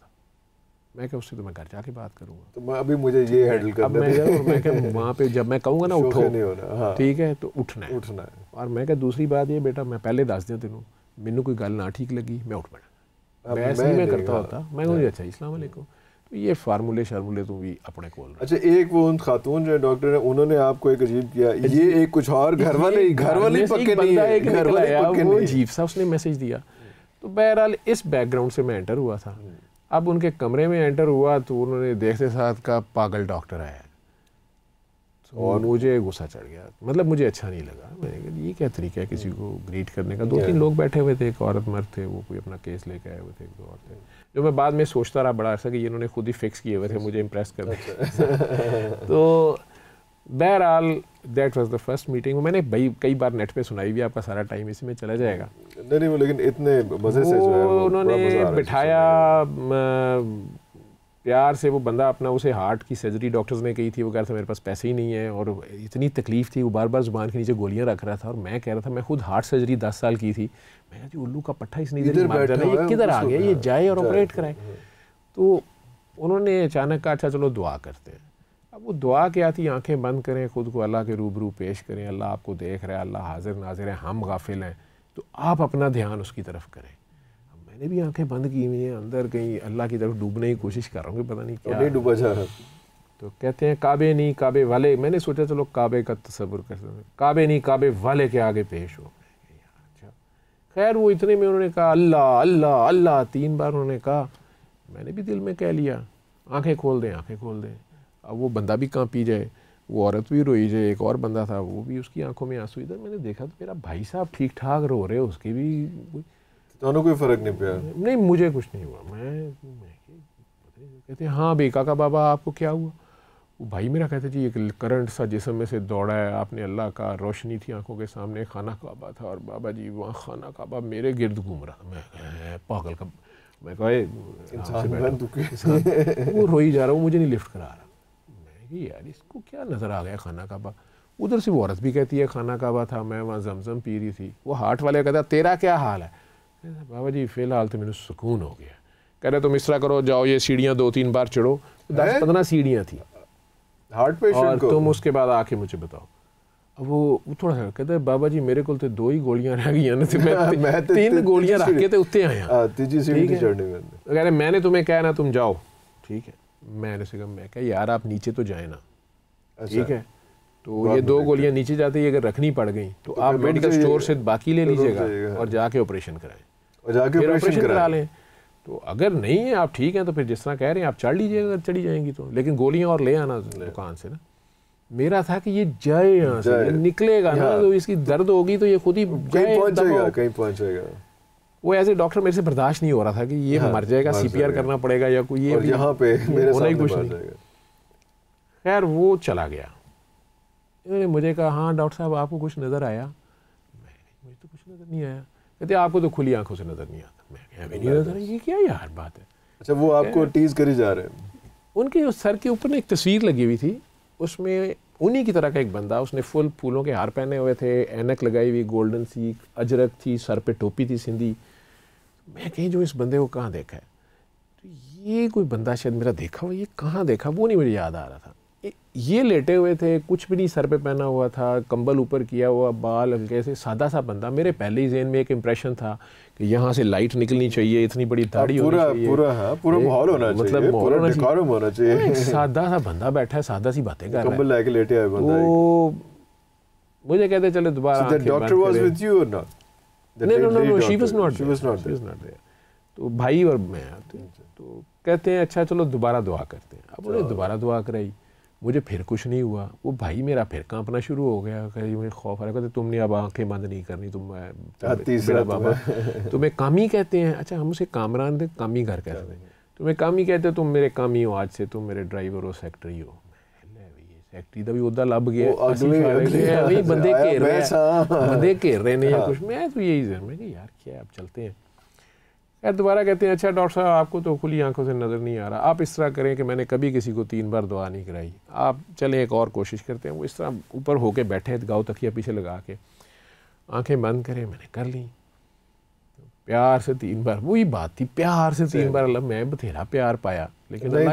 मैं क्या उससे तो मैं घर जाके बात करूंगा तो मैं अभी मुझे ये हैंडल कर अब मैं मैं क्या वहाँ पे जब मैं कहूँगा ना उठो नहीं होना हाँ। ठीक है तो उठना है उठना है और मैं कह दूसरी बात ये बेटा मैं पहले दस दिया तेनों मैनू कोई गल ना ठीक लगी मैं उठ पड़ा मैं ऐसे ही मैं करता हाँ। होता मैं कहूँ अच्छा इस्लाम वालेकुम ये फार्मूले शार्मूले तो भी अपने को अच्छा एक वो उन खातून जो डॉक्टर है उन्होंने आपको एक अजीब किया ये एक कुछ और घर वाले घर वाले पक्के नहीं है घर वाले पक्के नहीं अजीब सा उसने मैसेज दिया तो बहरहाल इस बैकग्राउंड से मैं एंटर हुआ था हम्म। अब उनके कमरे में एंटर हुआ तो उन्होंने देखते साथ का पागल डॉक्टर आया तो हम्म। और मुझे गुस्सा चढ़ गया मतलब मुझे अच्छा नहीं लगा मैंने कहा ये क्या तरीका है किसी हम्म। को ग्रीट करने का दो तीन लोग बैठे हुए थे एक औरत मर्द थे वो कोई अपना केस लेके आए हुए थे एक दो और थे जो मैं बाद में सोचता रहा बड़ा अरसा कि इन्होंने खुद ही फिक्स किए हुए थे मुझे इम्प्रेस कर अच्छा। तो बहरहाल that was the first meeting मैंने भाई कई बार नेट पे सुनाई भी आपका सारा टाइम इसी में चला जाएगा नहीं नहीं वो लेकिन इतने मज़े से जो है उन्होंने बिठाया प्यार से वो बंदा अपना उसे हार्ट की सर्जरी डॉक्टर्स ने कही थी वो कह रहा था मेरे पास पैसे ही नहीं है और इतनी तकलीफ़ थी वो बार बार जुबान के नीचे गोलियां रख रहा था और मैं कह रहा था मैं खुद हार्ट सर्जरी दस साल की थी मैं जी उल्लू का पट्टा इसने इधर ये किधर आ गया ये हाँ, जाए और ऑपरेट कराए हाँ। तो उन्होंने अचानक कहा अच्छा चलो दुआ करते हैं अब वो दुआ क्या थी आंखें बंद करें खुद को अल्लाह के रूबरू पेश करें अल्लाह आपको देख रहा है अल्लाह हाजिर नाजिर है हम गाफिल हैं तो आप अपना ध्यान उसकी तरफ करें मैंने भी आंखें बंद की हुई हैं अंदर कहीं अल्लाह की तरफ डूबने की कोशिश कर रहा हूँ कि पता नहीं क्या नहीं डूबा जा रहा तो कहते हैं काबे नहीं काबे वाले मैंने सोचा चलो काबे का तस्वुर कर सकते काबे नहीं काबे वाले के आगे पेश हो अच्छा खैर वो इतने में उन्होंने कहा अल्लाह अल्लाह अल्लाह तीन बार उन्होंने कहा मैंने भी दिल में कह लिया आंखें खोल दें आंखें खोल दें अब वो बंदा भी कहाँ पी जाए वो औरत भी रोई जाए एक और बंदा था वो भी उसकी आंखों में आंसू इधर मैंने देखा तो मेरा भाई साहब ठीक ठाक रो रहे उसकी भी दोनों कोई फर्क नहीं पड़ा नहीं मुझे कुछ नहीं हुआ मैं, कहते हाँ भाई काका बाबा आपको क्या हुआ वो भाई मेरा कहते जी एक करंट सा जिसम में से दौड़ा है आपने अल्लाह का रोशनी थी आंखों के सामने खाना काबा था और बाबा जी वहाँ खाना काबा मेरे गिर्द घूम रहा मैं पागल का मैं कहा वो रोई जा रहा हूँ मुझे नहीं लिफ्ट करा रहा मैं कि यार इसको क्या नज़र आ गया खाना काबा उधर से वो औरत भी कहती है खाना काबा था मैं वहाँ जमजम पी रही थी वो हार्ट वाले कहता तेरा क्या हाल है बाबा जी फिलहाल तो मैंने सुकून हो गया कह रहे तुम इस तरह करो जाओ ये सीढ़ियाँ दो तीन बार चढ़ो दस पंद्रह सीढ़ियाँ थी हार्ट पेशेंट को। तुम उसके बाद आके मुझे बताओ अब वो वो थोड़ा सा कहता है बाबा जी मेरे को तो दो ही गोलियां रह गई ना मैं, मैं ते, तीन गोलियां रख के तो उत्ते आया तीजी सीढ़ी चढ़ने में कह रहे मैंने तुम्हें कहा ना तुम जाओ ठीक है मैंने से मैं कह यार आप नीचे तो जाए ना ठीक है तो ये दो गोलियां नीचे जाते ही अगर रखनी पड़ गई तो आप मेडिकल स्टोर से बाकी ले लीजिएगा और जाके ऑपरेशन कराएं और ऑपरेशन करा लें तो अगर नहीं है आप ठीक हैं तो फिर जिस तरह कह रहे हैं आप चढ़ लीजिए अगर चढ़ी जाएंगी तो लेकिन गोलियां और ले आना दुकान से ना मेरा था कि ये जाए यहाँ से निकलेगा ना हाँ। तो इसकी दर्द होगी तो ये खुद ही कहीं कहीं वो एज ए डॉक्टर मेरे से बर्दाश्त नहीं हो रहा था कि ये हाँ, मर जाएगा सीपीआर करना पड़ेगा या कोई ये यहाँ पे मेरे होना ही कुछ नहीं खैर वो चला गया मुझे कहा हाँ डॉक्टर साहब आपको कुछ नज़र आया मुझे तो कुछ नज़र नहीं आया कहते आपको तो खुली आंखों से नज़र नहीं आता मैं क्या नहीं नज़र ये क्या यार बात है अच्छा वो आपको टीज करी जा रहे हैं उनके उस सर के ऊपर ना एक तस्वीर लगी हुई थी उसमें उन्हीं की तरह का एक बंदा उसने फुल फूलों के हार पहने हुए थे एनक लगाई हुई गोल्डन सी अजरक थी सर पे टोपी थी सिंधी मैं कहीं जो इस बंदे को कहाँ देखा है तो ये कोई बंदा शायद मेरा देखा हुआ ये कहाँ देखा वो नहीं मुझे याद आ रहा था ये लेटे हुए थे कुछ भी नहीं सर पे पहना हुआ था कंबल ऊपर किया हुआ बाल हल्के से सादा सा बंदा मेरे पहले ही जेन में एक इम्प्रेशन था कि यहाँ से लाइट निकलनी चाहिए इतनी बड़ी हाँ, दाढ़ी चाहिए पूरा हाँ, पूरा माहौल होना मतलब चाहिए मतलब माहौल होना चाहिए होना चाहिए हाँ, सादा सा बंदा बैठा है सादा सी बातें कर रहा है लेटे बंदा मुझे कहते चले दोबारा डॉक्टर वाज विद यू और not she was not she was not she was not तो भाई और मैं तो अच्छा। कहते हैं अच्छा चलो दोबारा दुआ करते हैं अब उन्हें दोबारा दुआ कराई मुझे फिर कुछ नहीं हुआ वो भाई मेरा फिर कांपना शुरू हो गया कहीं मुझे खौफ आ रहा कहते तुमने अब आंखें बंद नहीं करनी तुम तीसरा तो बाबा तुम्हें तो काम ही कहते हैं अच्छा हम उसे कामरान थे काम ही घर कहते हैं तुम्हें तो काम ही कहते हो तुम मेरे काम ही हो आज से तुम मेरे ड्राइवर हो सेक्रेटरी हो फैक्ट्री ਦਾ ਵੀ ਉਹਦਾ ਲੱਭ ਗਿਆ ਅਗਲੇ ਅਗਲੇ ਬੰਦੇ ਘੇਰ ਰਹੇ ਬੰਦੇ ਘੇਰ ਰਹੇ ਨੇ ਜਾਂ ਕੁਝ मैं ਤਾਂ ਯਹੀ ਜ਼ਰ ਮੈਂ ਕਿ ਯਾਰ ਕੀ हैं यार दोबारा कहते हैं अच्छा डॉक्टर साहब आपको तो खुली आंखों से नज़र नहीं आ रहा आप इस तरह करें कि मैंने कभी किसी को तीन बार दुआ नहीं कराई आप चलें एक और कोशिश करते हैं वो इस तरह ऊपर होके बैठे गाँव तकिया पीछे लगा के आंखें बंद करें मैंने कर ली प्यार से तीन बार वही बात थी प्यार से तीन बार अल्लाह मतलब मैं बथेरा प्यार पाया लेकिन अंधेरा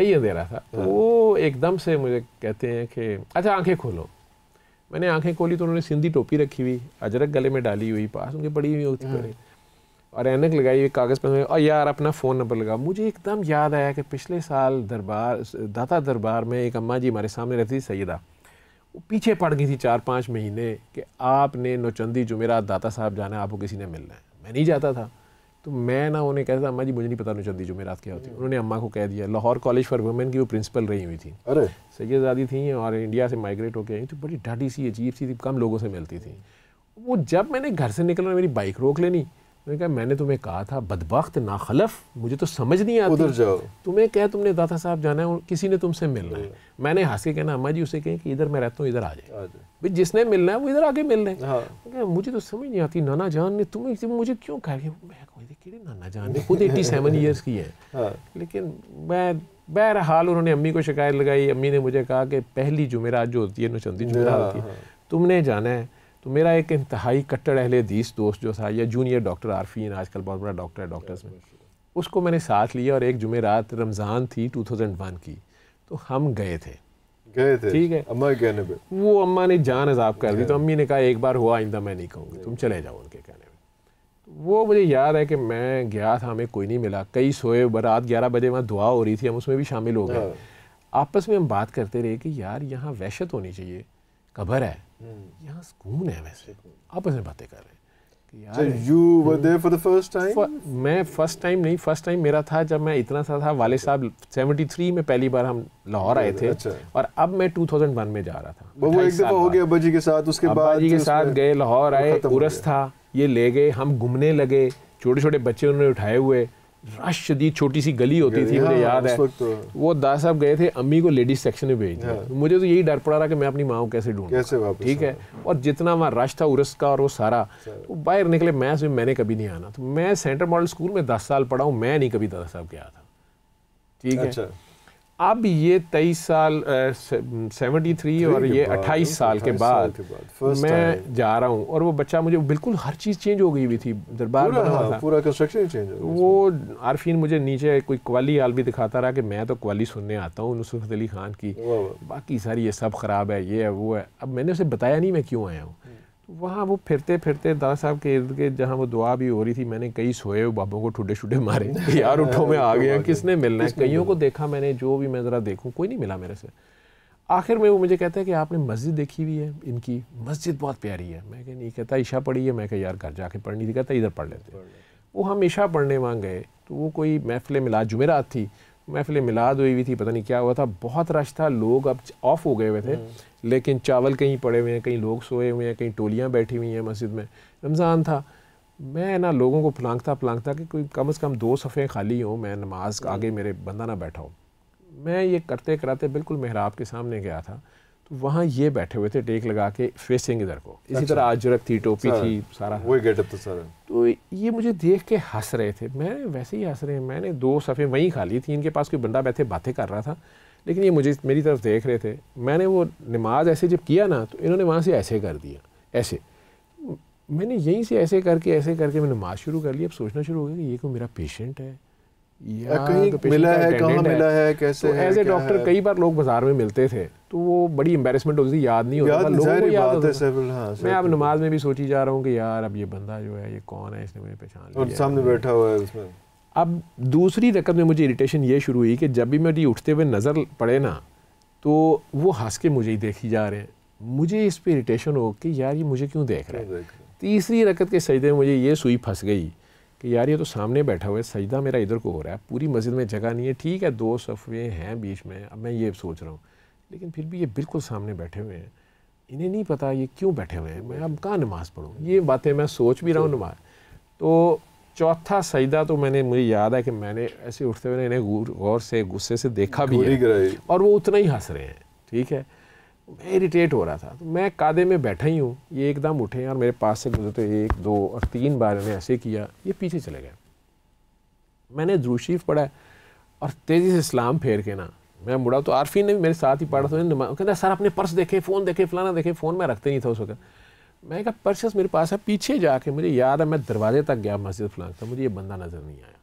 ही अंधेरा था हाँ। वो एकदम से मुझे कहते हैं कि अच्छा आंखें खोलो मैंने आंखें खोली तो उन्होंने सिंधी टोपी रखी हुई अजरक गले में डाली हुई पास उनकी पड़ी हुई होती है और ऐनक लगाई हुई कागज़ पर और यार अपना फ़ोन नंबर लगा मुझे एकदम याद आया कि पिछले साल दरबार दाता दरबार में एक अम्मा जी हमारे सामने रहती थी सैदा वो पीछे पड़ गई थी चार पाँच महीने कि आपने नौचंदी जुमेरात दाता साहब जाना है आपको किसी ने मिलना है मैं नहीं जाता था तो मैं ना उन्हें कहता अम्मा जी मुझे नहीं पता नहीं चलती नुशदी रात क्या होती उन्होंने अम्मा को कह दिया लाहौर कॉलेज फॉर वुमेन की वो प्रिंसिपल रही हुई थी अरे सैदादी थी और इंडिया से माइग्रेट होकर आई तो बड़ी डाटी सी अजीब सी कम लोगों से मिलती थी वो जब मैंने घर से निकलना मेरी बाइक रोक लेनी मैंने कहा मैंने तुम्हें कहा था ना नाखलफ मुझे तो समझ नहीं आती उधर जाओ तुम्हें कह तुमने दाता साहब जाना है किसी ने तुमसे मिलना है हम्म। मैंने हंस के कहना अम्मा जी उसे कहें कि इधर मैं रहता हूँ इधर आ जाए भाई जिसने मिलना है वो इधर आके मिल रहे हैं हाँ। मुझे तो समझ नहीं आती नाना जान ने तुम मुझे क्यों कहा मैं नाना जान ने खुद एट्टी सेवन ईयर्स की है हाँ। लेकिन मैं बहरहाल उन्होंने अम्मी को शिकायत लगाई अम्मी ने मुझे कहा कि पहली जुमेरात जो होती है नुचंदी हाँ, जुमेरात होती है तुमने जाना है तो मेरा एक इंतहाई कट्टर अहले दीस दोस्त जो था या जूनियर डॉक्टर आरफीन आजकल बहुत बड़ा डॉक्टर है डॉक्टर्स में उसको मैंने साथ लिया और एक जुमे रात रमज़ान थी 2001 की तो हम गए थे गए थे ठीक है अम्मा कहने पे वो अम्मा ने जान अजाब कर दी तो अम्मी ने कहा एक बार हुआ आइंदा मैं नहीं कहूँगी तुम चले जाओ उनके कहने तो वो मुझे याद है कि मैं गया था हमें कोई नहीं मिला कई सोए रात ग्यारह बजे वहाँ दुआ हो रही थी हम उसमें भी शामिल हो गए हाँ। आपस में हम बात करते रहे कि यार यहाँ वहशत होनी चाहिए कबर है यहाँ सुकून है वैसे आपस में बातें कर रहे हैं you were there for the first time मैं फर्स्ट टाइम नहीं फर्स्ट टाइम मेरा था जब मैं इतना सा था वाले साहब 73 में पहली बार हम लाहौर आए थे अच्छा। और अब मैं 2001 में जा रहा था वो एक दफा हो गया अब्बाजी के साथ उसके बाद अब्बा के साथ गए लाहौर आए उरस था ये ले गए हम घूमने लगे छोटे छोटे बच्चे उन्होंने उठाए हुए रश शदीद छोटी सी गली होती थी मुझे हाँ, याद है तो। वो दास साहब गए थे अम्मी को लेडीज सेक्शन में भेज दिया हाँ। मुझे तो यही डर पड़ा रहा कि मैं अपनी माँ को कैसे ढूंढूं ठीक है और जितना वहाँ रश था उर्स का और वो सारा वो बाहर निकले मैं से मैंने कभी नहीं आना तो मैं सेंटर मॉडल स्कूल में दस साल पढ़ा हूँ मैं नहीं कभी दादा साहब गया था ठीक है अच्छा। अब ये तेईस साल सेवेंटी uh, थ्री और ये अट्ठाईस साल, के बाद, बाद मैं जा रहा हूँ और वो बच्चा मुझे बिल्कुल हर चीज़ चेंज हो गई हुई थी दरबार पूरा, हाँ, पूरा कंस्ट्रक्शन चेंज हो वो आरफीन मुझे नीचे कोई क्वाली आल भी दिखाता रहा कि मैं तो क्वाली सुनने आता हूँ नुसरत अली खान की बाकी सारी ये सब ख़राब है ये है वो है अब मैंने उसे बताया नहीं मैं क्यों आया हूँ वहाँ वो फिरते फिरते दादा साहब के इर्द गिर्द जहाँ वो दुआ भी हो रही थी मैंने कई सोए बाबों को ठुडे छुडे मारे यार उठो मैं आ गया किसने मिलना है कईयों को देखा मैंने जो भी मैं ज़रा देखूँ कोई नहीं मिला मेरे से आखिर में वो मुझे कहता है कि आपने मस्जिद देखी हुई है इनकी मस्जिद बहुत प्यारी है मैं कह नहीं कहता ईशा पढ़ी है मैं कह यार घर जाके पढ़नी थी कहता इधर पढ़ लेते वो हम ईशा पढ़ने वहाँ गए तो वो कोई महफिल मिला जुमेरात थी महफिल मिलाद हुई हुई थी पता नहीं क्या हुआ था बहुत रश था लोग अब ऑफ हो गए हुए थे हम्म। लेकिन चावल कहीं पड़े हुए हैं कहीं लोग सोए हुए हैं कहीं टोलियाँ बैठी हुई हैं मस्जिद में रमज़ान था मैं ना लोगों को फलांगता फलांकता कि कोई कम अज़ कम दो सफ़े खाली हों मैं नमाज आगे हम्म। मेरे बंदा ना बैठा हूँ मैं ये करते कराते बिल्कुल मेहराब के सामने गया था तो वहाँ ये बैठे हुए थे टेक लगा के फेसिंग इधर को इसी अच्छा। तरह आजुरक थी टोपी थी सारा वही गेटअप तो सारा तो ये मुझे देख के हंस रहे थे मैं वैसे ही हंस रहे हैं मैंने दो सफ़े वहीं खा ली थी इनके पास कोई बंदा बैठे बातें कर रहा था लेकिन ये मुझे मेरी तरफ देख रहे थे मैंने वो नमाज ऐसे जब किया ना तो इन्होंने वहाँ से ऐसे कर दिया ऐसे मैंने यहीं से ऐसे करके ऐसे करके मैंने नमाज शुरू कर ली अब सोचना शुरू हो गया कि ये कोई मेरा पेशेंट है या कहीं तो मिला है कहाँ मिला है कैसे तो एज ए डॉक्टर कई बार लोग बाजार में मिलते थे तो वो बड़ी एम्बेरसमेंट होती याद नहीं होता लोगों को याद होता है हाँ, मैं अब नमाज में भी सोची जा रहा हूँ कि यार अब ये बंदा जो है ये कौन है इसने मुझे पहचान लिया और सामने बैठा हुआ है उसमें अब दूसरी रकम में मुझे इरिटेशन ये शुरू हुई कि जब भी मेरी उठते हुए नज़र पड़े ना तो वो हंस के मुझे ही देखी जा रहे हैं मुझे इस पर इरीटेशन हो कि यार ये मुझे क्यों देख रहे हैं तीसरी रकत के सजदे में मुझे ये सुई फंस गई कि यार ये तो सामने बैठा हुआ है सजदा मेरा इधर को हो रहा है पूरी मस्जिद में जगह नहीं है ठीक है दो सफ़े हैं बीच में अब मैं ये सोच रहा हूँ लेकिन फिर भी ये बिल्कुल सामने बैठे हुए हैं इन्हें नहीं पता ये क्यों बैठे हुए हैं मैं अब कहाँ नमाज़ पढ़ूँ ये बातें मैं सोच भी रहा हूँ नमाज तो चौथा सजदा तो मैंने मुझे याद है कि मैंने ऐसे उठते हुए इन्हें गौर से गुस्से से देखा भी है और वो उतना ही हंस रहे हैं ठीक है मैं इरीटेट हो रहा था तो मैं कादे में बैठा ही हूँ ये एकदम उठे और मेरे पास से गुजरते एक दो और तीन बार इन्हें ऐसे किया ये पीछे चले गए मैंने द्रूशीफ पढ़ा और तेज़ी से इस्लाम फेर के ना मैं मुड़ा तो आरफी ने भी मेरे साथ ही पढ़ा था कहता सर अपने पर्स देखे फ़ोन देखे फलाना देखे फ़ोन में रखते नहीं था उस वक्त मैं कहा पर्सेस मेरे पास है पीछे जाके मुझे याद है मैं दरवाजे तक गया मस्जिद फलान था मुझे ये बंदा नज़र नहीं आया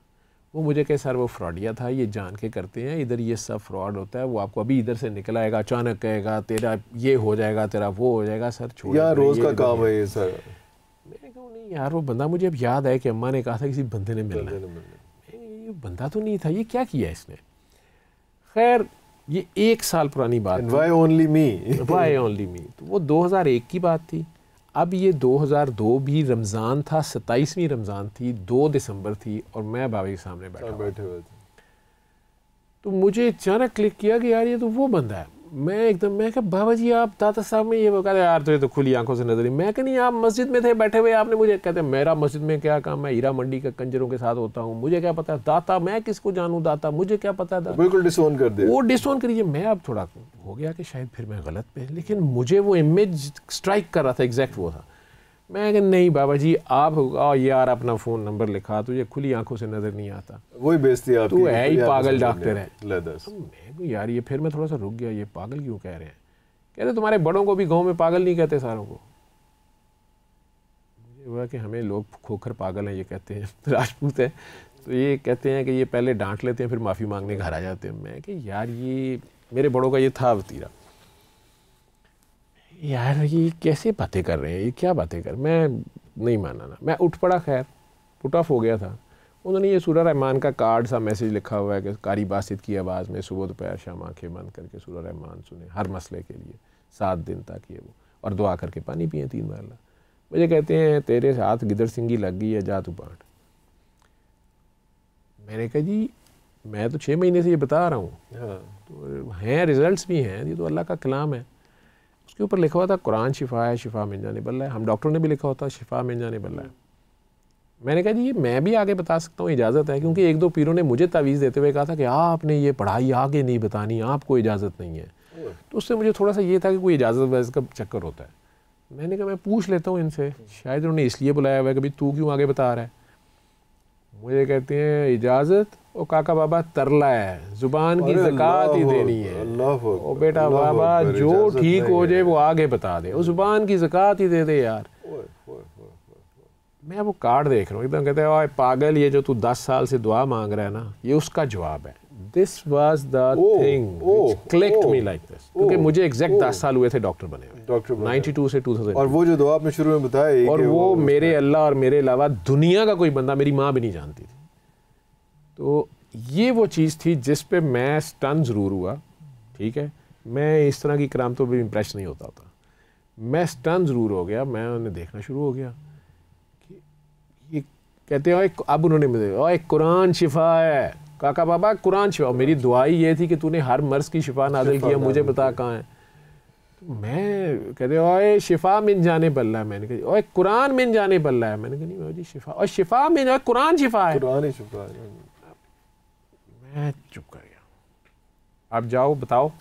वो मुझे कहे सर वो फ्रॉडिया था ये जान के करते हैं इधर ये सब फ्रॉड होता है वो आपको अभी इधर से निकल आएगा अचानक कहेगा तेरा ये हो जाएगा तेरा वो हो जाएगा सर छोड़ यार रोज़ का काम है ये सर मैंने कहा नहीं यार वो बंदा मुझे अब याद आया कि अम्मा ने कहा था किसी बंदे ने मिलना ये बंदा तो नहीं था ये क्या किया इसने खैर ये एक साल पुरानी बात why only me why only me तो वो 2001 की बात थी अब ये 2002 भी रमज़ान था सताईसवीं रमज़ान थी 2 दिसंबर थी और मैं बाबा के सामने बैठा हाँ, बैठे हुए थे तो मुझे अचानक क्लिक किया कि यार ये तो वो बंदा है मैं एकदम मैं कहा बाबा जी आप दादा साहब में ये वो कहते यार ये तो खुली आंखों से नजर मैं कह नहीं आप मस्जिद में थे बैठे हुए आपने मुझे कहते मेरा मस्जिद में क्या काम मैं हीरा मंडी का कंजरों के साथ होता हूँ मुझे क्या पता है दाता मैं किसको जानूँ दाता मुझे क्या पता है बिल्कुल डिसोन कर दे वो डिसोन करिए मैं अब थोड़ा हो गया कि शायद फिर मैं गलत पे लेकिन मुझे वो इमेज स्ट्राइक कर रहा था एग्जैक्ट वो था मैं कह नहीं बाबा जी आप होगा यार अपना फ़ोन नंबर लिखा तुझे खुली आंखों से नज़र नहीं आता वही बेचती है तू है ही पागल डॉक्टर है तो मैं यार ये फिर मैं थोड़ा सा रुक गया ये पागल क्यों कह रहे हैं कहते तुम्हारे बड़ों को भी गाँव में पागल नहीं कहते सारों को मुझे हुआ कि हमें लोग खोखर पागल हैं ये कहते हैं राजपूत हैं तो ये कहते हैं कि ये पहले डांट लेते हैं फिर माफ़ी मांगने घर आ जाते हैं मैं कि यार ये मेरे बड़ों का ये था वतीरा यार ये कैसे बातें कर रहे हैं ये क्या बातें कर मैं नहीं माना ना मैं उठ पड़ा खैर पुट ऑफ हो गया था उन्होंने ये सूर्य रहमान का कार्ड सा मैसेज लिखा हुआ है कि कारी बासित की आवाज़ में सुबह दोपहर शाम आंखें बंद करके सूर्य रहमान सुने हर मसले के लिए सात दिन तक ये वो और दुआ करके पानी पिए तीन बार ला मुझे कहते हैं तेरे साथ गिदर सिंगी लग गई है जा तू बाट मैंने कहा जी मैं तो छः महीने से ये बता रहा हूँ हाँ। तो हैं रिजल्ट्स भी हैं ये तो अल्लाह का कलाम है उसके ऊपर लिखा हुआ था कुरान शिफा है शिफा मिन जाने बल्ला है हम डॉक्टर ने भी लिखा होता शिफा मिन जाने बल्ला है मैंने कहा जी ये मैं भी आगे बता सकता हूँ इजाज़त है क्योंकि एक दो पीरों ने मुझे तावीज़ देते हुए कहा था कि आपने ये पढ़ाई आगे नहीं बतानी आपको इजाज़त नहीं है तो उससे मुझे थोड़ा सा ये था कि कोई इजाज़त वाज का चक्कर होता है मैंने कहा मैं पूछ लेता हूँ इनसे शायद उन्होंने इसलिए बुलाया हुआ है कि भाई तू क्यों आगे बता रहा है मुझे कहते हैं इजाज़त वो काका बाबा तरला है जुबान की जक़ात ही देनी है ओ बेटा बाबा जो ठीक हो जाए वो आगे बता दे वो जुबान की जक़ात ही दे दे यार मैं वो कार्ड देख रहा हूँ एकदम कहते हैं पागल ये जो तू दस साल से दुआ मांग रहा है ना ये उसका जवाब है this was the thing me like this क्योंकि मुझे एग्जैक्ट दस साल हुए थे डॉक्टर बने हुए डॉक्टर 92 से 2000 और वो जो दुआ आपने शुरू में बताई और वो मेरे अल्लाह और मेरे अलावा दुनिया का कोई बंदा मेरी माँ भी नहीं जानती थी तो ये वो चीज़ थी जिस पे मैं स्टन ज़रूर हुआ ठीक है मैं इस तरह की क्राम तो भी इम्प्रेस नहीं होता था मैं स्टन ज़रूर हो गया मैं उन्हें देखना शुरू हो गया कि ये कहते हैं अब उन्होंने मुझे ओ एक कुरान शिफा है काका बाबा कुरान शिफा मेरी दुआई ये थी कि तूने हर मर्ज़ की शिफा नाजिल किया मुझे बता कहाँ है तो मैं कहते ओए शिफा मिन जाने बल्ला है मैंने कहा ओए कुरान मिन जाने बल्ला है मैंने कहा नहीं जी शिफा और शिफा मिन कुरान शिफा है कुरान शिफा है चुप कर गया आप जाओ बताओ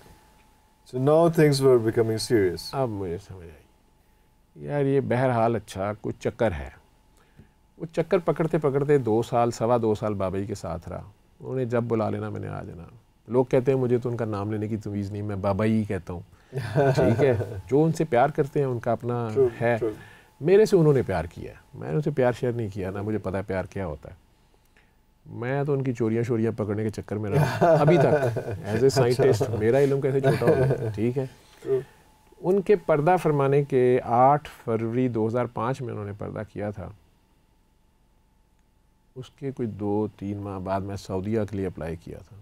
So now things were becoming serious. अब मुझे समझ आई यार ये बहरहाल अच्छा कुछ चक्कर है वो चक्कर पकड़ते पकड़ते दो साल सवा दो साल बाबा जी के साथ रहा उन्होंने जब बुला लेना मैंने आ जाना लोग कहते हैं मुझे तो उनका नाम लेने की तमीज़ नहीं मैं बाबा ही कहता हूँ ठीक है जो उनसे प्यार करते हैं उनका अपना true, है true. मेरे से उन्होंने प्यार किया मैंने उनसे प्यार शेयर नहीं किया ना मुझे पता है प्यार क्या होता है मैं तो उनकी चोरियाँ शोरियां पकड़ने के चक्कर में रहा अभी तक एज ए साइंटिस्ट मेरा इलम कैसे छोटा हो ठीक है उनके पर्दा फरमाने के 8 फरवरी 2005 में उन्होंने पर्दा किया था उसके कुछ दो तीन माह बाद मैं सऊदीया के लिए अप्लाई किया था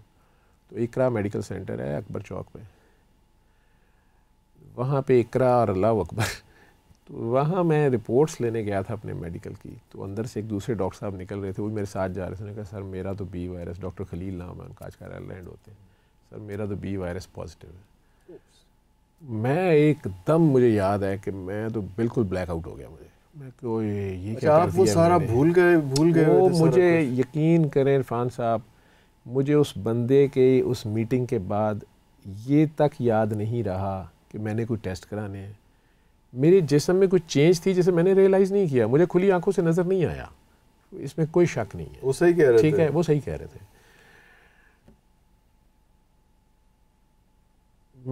तो इकरा मेडिकल सेंटर है अकबर चौक पे वहाँ पे इकरा और अल्लाह अकबर तो वहाँ मैं रिपोर्ट्स लेने गया था अपने मेडिकल की तो अंदर से एक दूसरे डॉक्टर साहब निकल रहे थे वो मेरे साथ जा रहे थे उन्होंने कहा सर मेरा तो बी वायरस डॉक्टर खलील नाम है उनका आज का होते हैं सर मेरा तो बी वायरस पॉजिटिव है मैं एकदम मुझे याद है कि मैं तो बिल्कुल ब्लैक आउट हो गया मुझे मैं तो ये, ये क्या अच्छा, आप वो सारा भूल गए भूल गए वो मुझे यकीन करें इरफान साहब मुझे उस बंदे के उस मीटिंग के बाद ये तक याद नहीं रहा कि मैंने कोई टेस्ट कराने हैं मेरे जिसम में कुछ चेंज थी जिसे मैंने रियलाइज़ नहीं किया मुझे खुली आंखों से नज़र नहीं आया इसमें कोई शक नहीं है वो सही कह रहे ठीक है वो सही कह रहे थे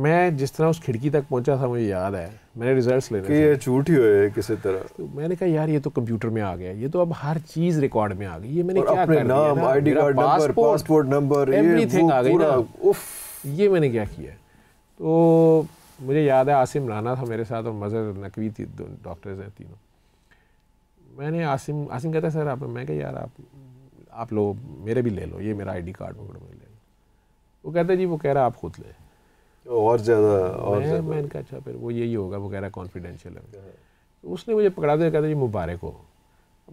मैं जिस तरह उस खिड़की तक पहुंचा था मुझे याद है मैंने रिजल्ट्स लेने कि ये झूठ ही है किसी तरह तो मैंने कहा यार ये तो कंप्यूटर में आ गया ये तो अब हर चीज रिकॉर्ड में आ गई ये मैंने क्या कर दिया नाम ID card number passport number everything आ गई ना उफ ये मैंने क्या किया तो मुझे याद है आसिम राना था मेरे साथ और मज़र नकवी थी डॉक्टर्स हैं तीनों मैंने आसिम आसिम कहता है सर आप मैं क्या यार आप आप लो मेरे भी ले लो ये मेरा आईडी कार्ड वगैरह में ले लो वो कहता जी वो कह रहा आप खुद ले और ज़्यादा और मैं, मैंने कहा अच्छा फिर वो यही होगा वो कह रहा है कॉन्फिडेंशियल है हाँ। उसने मुझे पकड़ा दिया तो कहता जी मुबारक हो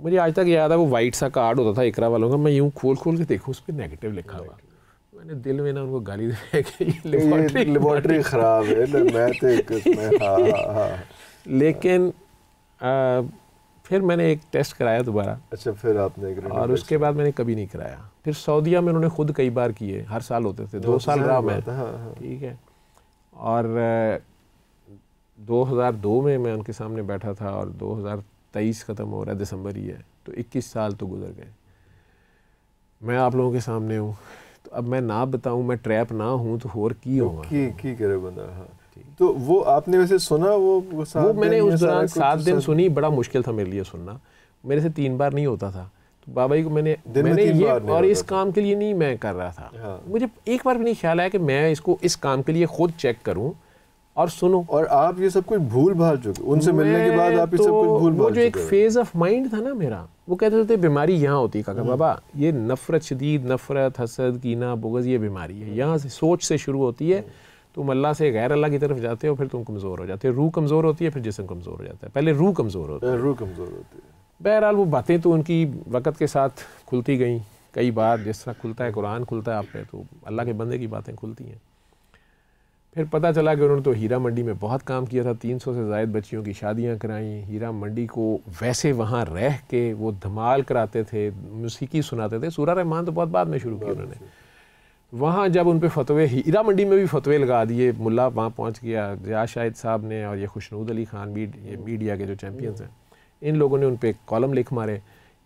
मुझे आज तक याद है वो वाइट सा कार्ड होता था इकरा वालों का मैं यूँ खोल खोल के देखूँ उस पर नेगेटिव लिखा हुआ मैंने दिल में ना उनको गाली दी कि खराब है ना मैं तो एक हाँ, हाँ, हाँ। लेकिन फिर मैंने एक टेस्ट कराया दोबारा अच्छा फिर आपने एक और उसके बाद मैंने कभी नहीं कराया फिर सऊदिया में उन्होंने खुद कई बार किए हर साल होते थे दो, दो साल रहा मैं ठीक है और 2002 में मैं उनके सामने बैठा था और 2023 ख़त्म हो रहा है दिसंबर ही है तो 21 साल तो गुजर गए मैं आप लोगों के सामने हूँ अब मैं ना बताऊं मैं ट्रैप ना हूं तो होर की तो होगा की की करे बंदा हाँ तो वो आपने वैसे सुना वो वो मैंने उस दौरान सात दिन सुनी बड़ा मुश्किल था मेरे लिए सुनना मेरे से तीन बार नहीं होता था तो बाबा जी को मैंने मैंने ये और इस काम के लिए नहीं मैं कर रहा था हाँ। मुझे एक बार भी नहीं ख्याल आया कि मैं इसको इस काम के लिए खुद चेक करूँ और सुनो और आप ये सब कुछ भूल भाल चुके उनसे मिलने के बाद आप ये तो सब कुछ तो भूल भाल जो एक फेज ऑफ माइंड था ना मेरा वो कहते थे बीमारी यहाँ होती काका हम्म। बाबा ये नफरत शदीद नफरत हसद कीना बुगज ये बीमारी है हम्म। यहाँ से सोच से शुरू होती है हम्म। तुम अल्लाह से गैर अल्लाह की तरफ जाते हो फिर तुम कमज़ोर हो जाते हो रूह कमज़ोर होती है फिर जिसम कमज़ोर हो जाता है पहले रूह कमज़ोर होता है रूह कमज़ोर होती है बहरहाल वो बातें तो उनकी वक़्त के साथ खुलती गई कई बार जिस तरह खुलता है कुरान खुलता है आप पे तो अल्लाह के बंदे की बातें खुलती हैं फिर पता चला कि उन्होंने तो हीरा मंडी में बहुत काम किया था 300 से जायद बच्चियों की शादियां कराई हीरा मंडी को वैसे वहाँ रह के वो धमाल कराते थे मौसीकी सुनाते थे सूरा रहमान तो बहुत बाद में शुरू किया उन्होंने वहाँ जब उन पर फतवे हीरा मंडी में भी फतवे लगा दिए मुला वहाँ पहुँच गया जया शाहिद साहब ने और ये खुशनूद अली खान भी ये हम्म। मीडिया के जो चैम्पियंस हैं इन लोगों ने उन पर कॉलम लिख मारे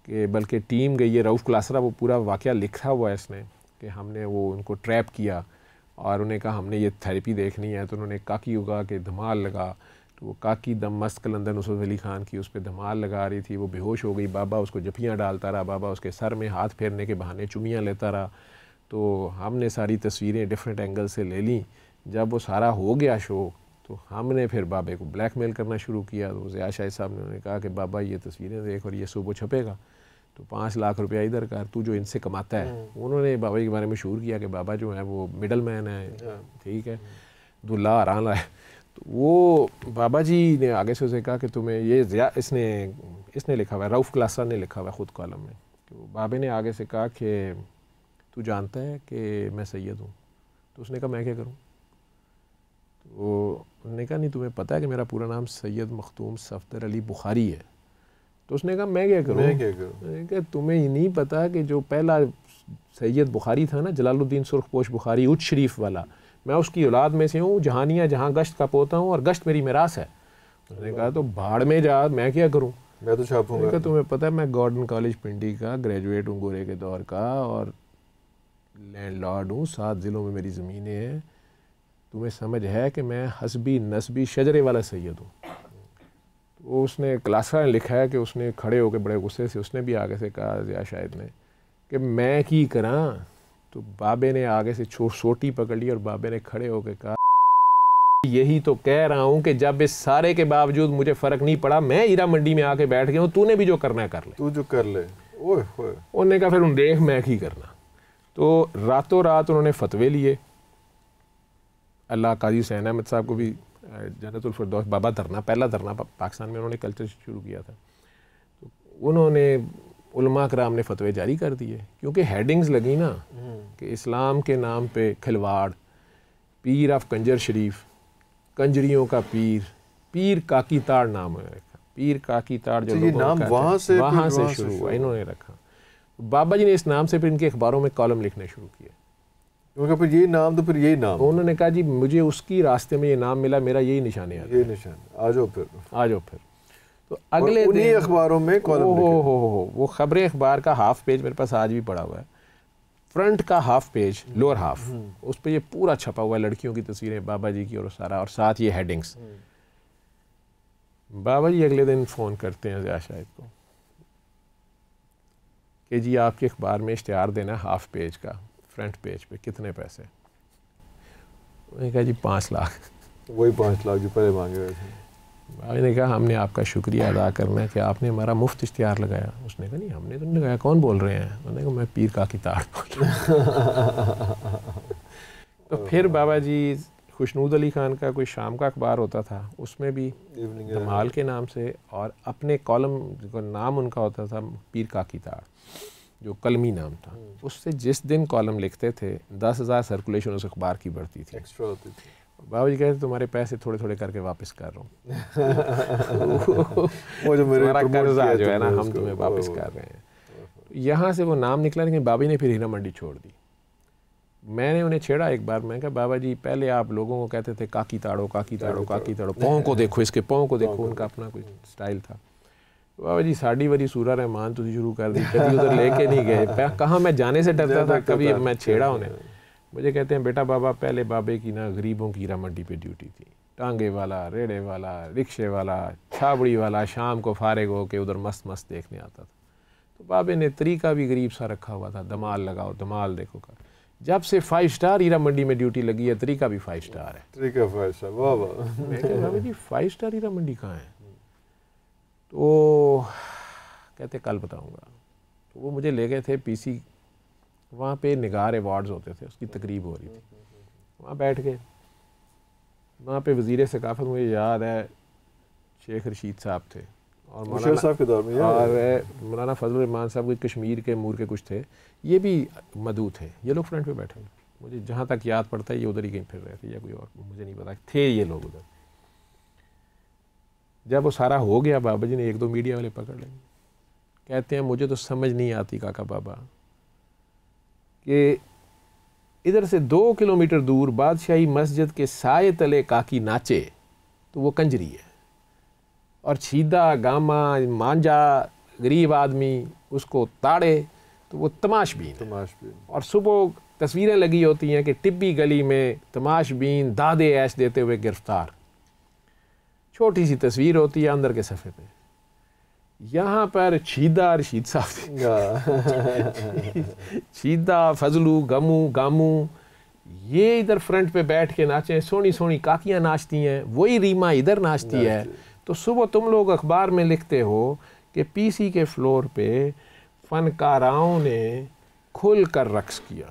कि बल्कि टीम गई है रऊफ़ क्लासरा वो पूरा वाक़ लिखा हुआ है इसने कि हमने वो उनको ट्रैप किया और उन्हें कहा हमने ये थेरेपी देखनी है तो उन्होंने काकी उगा के धमाल लगा तो वो काकी दम मस्त कलंदर नुसरत अली ख़ान की उस पर धमाल लगा रही थी वो बेहोश हो गई बाबा उसको जफियाँ डालता रहा बाबा उसके सर में हाथ फेरने के बहाने चुमियाँ लेता रहा तो हमने सारी तस्वीरें डिफरेंट एंगल से ले ली जब वो सारा हो गया शो तो हमने फिर बाबे को ब्लैक मेल करना शुरू किया तो जया शाह साहब ने उन्होंने कहा कि बाबा ये तस्वीरें देख और ये सुबह छपेगा तो पाँच लाख रुपया इधर कर तू जो इनसे कमाता है हम्म। उन्होंने बाबा जी के बारे में शूर किया कि बाबा जो है वो मिडल मैन है हाँ। ठीक है दुल्ला तो आरान है तो वो बाबा जी ने आगे से उसे कहा कि तुम्हें ये इसने इसने लिखा हुआ है रऊफ़ क्लासा ने लिखा हुआ है ख़ुद कॉलम में तो बाबे ने आगे से कहा कि तू जानता है कि मैं सैयद हूँ तो उसने कहा मैं क्या करूँ तो उन्होंने कहा नहीं तुम्हें पता है कि मेरा पूरा नाम सैयद मखतूम सफ़दर अली बुखारी है तो उसने कहा मैं क्या करूँ मैं क्या करूँ तुम्हें ये नहीं पता कि जो पहला सैयद बुखारी था ना जलालुद्दीन सुरखपोश बुखारी उच्च शरीफ वाला मैं उसकी औलाद में से हूँ जहानिया जहाँ गश्त का पोता हूँ और गश्त मेरी मिरास है उसने कहा तो भाड़ में जा मैं क्या करूँ मैं तो छापूंगा तुम्हें पता है मैं गॉर्डन कॉलेज पिंडी का ग्रेजुएट हूँ गोरे के दौर का और लैंड लॉर्ड हूँ सात ज़िलों में मेरी ज़मीनें हैं तुम्हें समझ है कि मैं हसबी नस्बी शजरे वाला सैयद हूँ वो उसने क्लासा ने लिखा है कि उसने खड़े होकर बड़े गुस्से से उसने भी आगे से कहा जया शायद ने कि मैं की करा तो बाबे ने आगे से छो सोटी पकड़ ली और बाबे ने खड़े होकर कहा यही तो कह रहा हूँ कि जब इस सारे के बावजूद मुझे फ़र्क नहीं पड़ा मैं हीरा मंडी में आके बैठ गया हूँ तूने भी जो करना है कर ले तू जो कर ले उन्होंने कहा फिर उन देख मैं ही करना तो रातों रात उन्होंने फतवे लिए अल्लाह काजी हुसैन अहमद साहब को भी जन्नतफरदौस बाबा धरना पहला धरना पा, पाकिस्तान में उन्होंने कल्चर शुरू किया था तो उन्होंने कराम ने फतवे जारी कर दिए क्योंकि हेडिंग्स लगी ना हम्म। कि इस्लाम के नाम पे खिलवाड़ पीर ऑफ कंजर शरीफ कंजरियों का पीर पीर काकी ताड़ नाम है रखा पीर काकी ताड़ जो तो नाम वहाँ से वहाँ से शुरू हुआ इन्होंने रखा बाबा जी ने इस नाम से फिर इनके अखबारों में कॉलम लिखने शुरू किए क्योंकि फिर ये नाम तो फिर यही नाम उन्होंने कहा जी मुझे उसकी रास्ते में ये नाम मिला मेरा यही निशान याद ये निशान आ जाओ फिर आ जाओ फिर तो अगले दिन अखबारों में कॉलम हो हो हो वो खबरें अखबार का हाफ पेज मेरे पास आज भी पड़ा हुआ है फ्रंट का हाफ पेज लोअर हाफ उस पर ये पूरा छपा हुआ है लड़कियों की तस्वीरें बाबा जी की और सारा और साथ ये हेडिंग्स हम्म। बाबा जी अगले दिन फ़ोन करते हैं जया शाहिद को कि जी आपके अखबार में इश्तहार देना हाफ पेज का फ्रंट पेज पे कितने पैसे उन्होंने कहा जी पाँच लाख वही पाँच लाख जो पहले मांगे हुए थे भाई ने कहा हमने आपका शुक्रिया अदा करना है कि आपने हमारा मुफ्त इश्तहार लगाया उसने कहा नहीं हमने तो नहीं लगाया कौन बोल रहे हैं उन्होंने कहा मैं पीर का किताब बोल तो फिर बाबा जी खुशनूद अली खान का कोई शाम का अखबार होता था उसमें भी धमाल के नाम से और अपने कॉलम का नाम उनका होता था पीर का ताड़ जो कलमी नाम था हम्म। उससे जिस दिन कॉलम लिखते थे दस हज़ार सर्कुलेशन उस अखबार की बढ़ती थी एक्स्ट्रा होती थी बाबा जी कहते तुम्हारे पैसे थोड़े थोड़े करके वापस कर रहा हूँ वो जो मेरे कर्जा जो है ना हम तुम्हें वापस कर रहे हैं यहाँ से वो नाम निकला लेकिन बाबा ने फिर हीरा मंडी छोड़ दी मैंने उन्हें छेड़ा एक बार मैं कहा बाबा जी पहले आप लोगों को कहते थे काकी ताड़ो काकी ताड़ो काकी ताड़ो पाँव को देखो इसके पाँव को देखो उनका अपना कोई स्टाइल हम्म। था बाबा जी साड़ी वरी सूरा रहमान तुम शुरू कर दी कभी उधर लेके नहीं गए कहाँ मैं जाने से डरता था कभी मैं छेड़ा उन्हें मुझे कहते हैं बेटा बाबा पहले बाबे की ना गरीबों की हीरा मंडी पे ड्यूटी थी टांगे वाला रेड़े वाला रिक्शे वाला छाबड़ी वाला शाम को फारिग हो के उधर मस्त मस्त देखने आता था तो बाबे ने तरीका भी गरीब सा रखा हुआ था दमाल लगाओ दमाल देखो का जब से फाइव स्टार हीरा मंडी में ड्यूटी लगी है तरीका भी फाइव स्टार है तरीका फाइव स्टार वाह वाह जी फाइव स्टार हीरा मंडी कहाँ है तो कहते कल बताऊँगा तो वो मुझे ले गए थे पीसी वहाँ पर निगार अवार्ड्स होते थे उसकी तकरीब हो रही थी वहाँ बैठ गए वहाँ पे वजीर सकाफत मुझे याद है शेख रशीद साहब थे और मौलाना साहब के दौर में और मौलाना फजल रमान साहब के कश्मीर के मूर के कुछ थे ये भी मधु थे ये लोग फ्रंट पे बैठे मुझे जहाँ तक याद पड़ता है ये उधर ही कहीं फिर रहे थे या कोई और मुझे नहीं पता थे ये लोग उधर जब वो सारा हो गया बाबा जी ने एक दो मीडिया वाले पकड़ लेंगे कहते हैं मुझे तो समझ नहीं आती काका बाबा कि इधर से दो किलोमीटर दूर बादशाही मस्जिद के साय तले काकी नाचे तो वो कंजरी है और छीदा गामा मांझा गरीब आदमी उसको ताड़े तो वो तमाशबीन तमाशबीन और सुबह तस्वीरें लगी होती हैं कि टिब्बी गली में तमाशबीन दादे ऐश देते हुए गिरफ्तार छोटी सी तस्वीर होती है अंदर के सफ़े पे यहाँ पर छीदा रशीद साहब छीदा फजलू गमू गामू ये इधर फ्रंट पे बैठ के नाचे सोनी सोनी काकियाँ नाचती हैं वही रीमा इधर नाचती है तो सुबह तुम लोग अखबार में लिखते हो कि पीसी के फ्लोर पे फनकाराओं ने खुल कर रक्स किया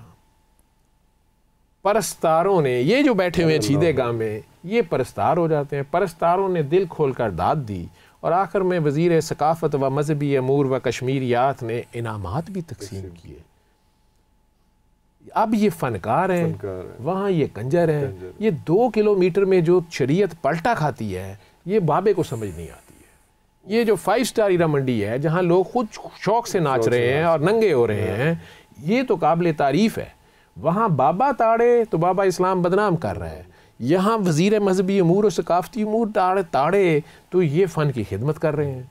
परस्तारों ने ये जो बैठे हुए हैं गाँव में ये परस्तार हो जाते हैं परस्तारों ने दिल खोल कर दाद दी और आखिर में वज़ी सकाफ़त व मजहबी अमूर व कश्मीरियात ने इनामत भी तकसीम किए अब ये फनकार हैं है। वहाँ ये कंजर हैं ये दो किलोमीटर में जो शरीयत पलटा खाती है ये बाबे को समझ नहीं आती है ये जो फाइव स्टार हीरा मंडी है जहाँ लोग खुद शौक से नाच रहे हैं और नंगे हो रहे हाँ। हैं ये तो काबिल तारीफ़ है वहाँ बाबा ताड़े तो बाबा इस्लाम बदनाम कर रहा है यहाँ वज़ी मजहबी अमूर और सकाफ़ती अमूर ताड़े ताड़े तो ये फ़न की खिदमत कर रहे हैं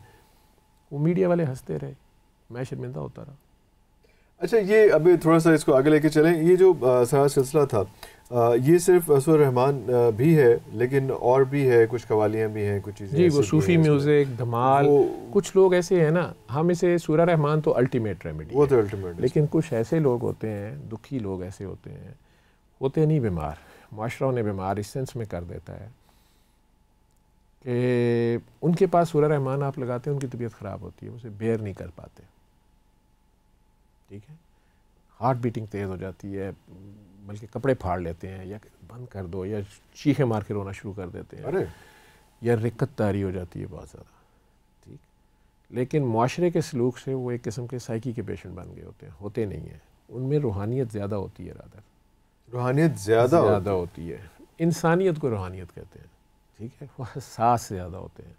वो मीडिया वाले हंसते रहे मैं शर्मिंदा होता रहा अच्छा ये अभी थोड़ा सा इसको आगे लेके चलें ये जो सारा सिलसिला था आ, ये सिर्फ असर रहमान भी है लेकिन और भी है कुछ कवालियाँ भी हैं कुछ चीज़ें जी वो सूफ़ी म्यूज़िक धमाल कुछ लोग ऐसे हैं ना हम इसे सूर रहमान तो अल्टीमेट रेमेडी वो तो अल्टीमेट लेकिन कुछ ऐसे लोग होते हैं दुखी लोग ऐसे होते हैं होते नहीं बीमार माशरा उन्हें बीमार इस सेंस में कर देता है कि उनके पास सूर्य रहमान आप लगाते हैं उनकी तबीयत ख़राब होती है उसे बेयर नहीं कर पाते ठीक है हार्ट बीटिंग तेज़ हो जाती है बल्कि कपड़े फाड़ लेते हैं या बंद कर दो या चीखे मार के रोना शुरू कर देते हैं अरे या रिक्कत तारी हो जाती है बहुत ज़्यादा ठीक लेकिन माशरे के सलूक से वो एक किस्म के साइकी के पेशेंट बन गए होते हैं होते नहीं हैं उनमें रूहानियत ज़्यादा होती है राधा रूहानियत ज़्यादा ज़्यादा होती है इंसानियत को रूहानियत कहते हैं ठीक है वो हसास ज़्यादा होते हैं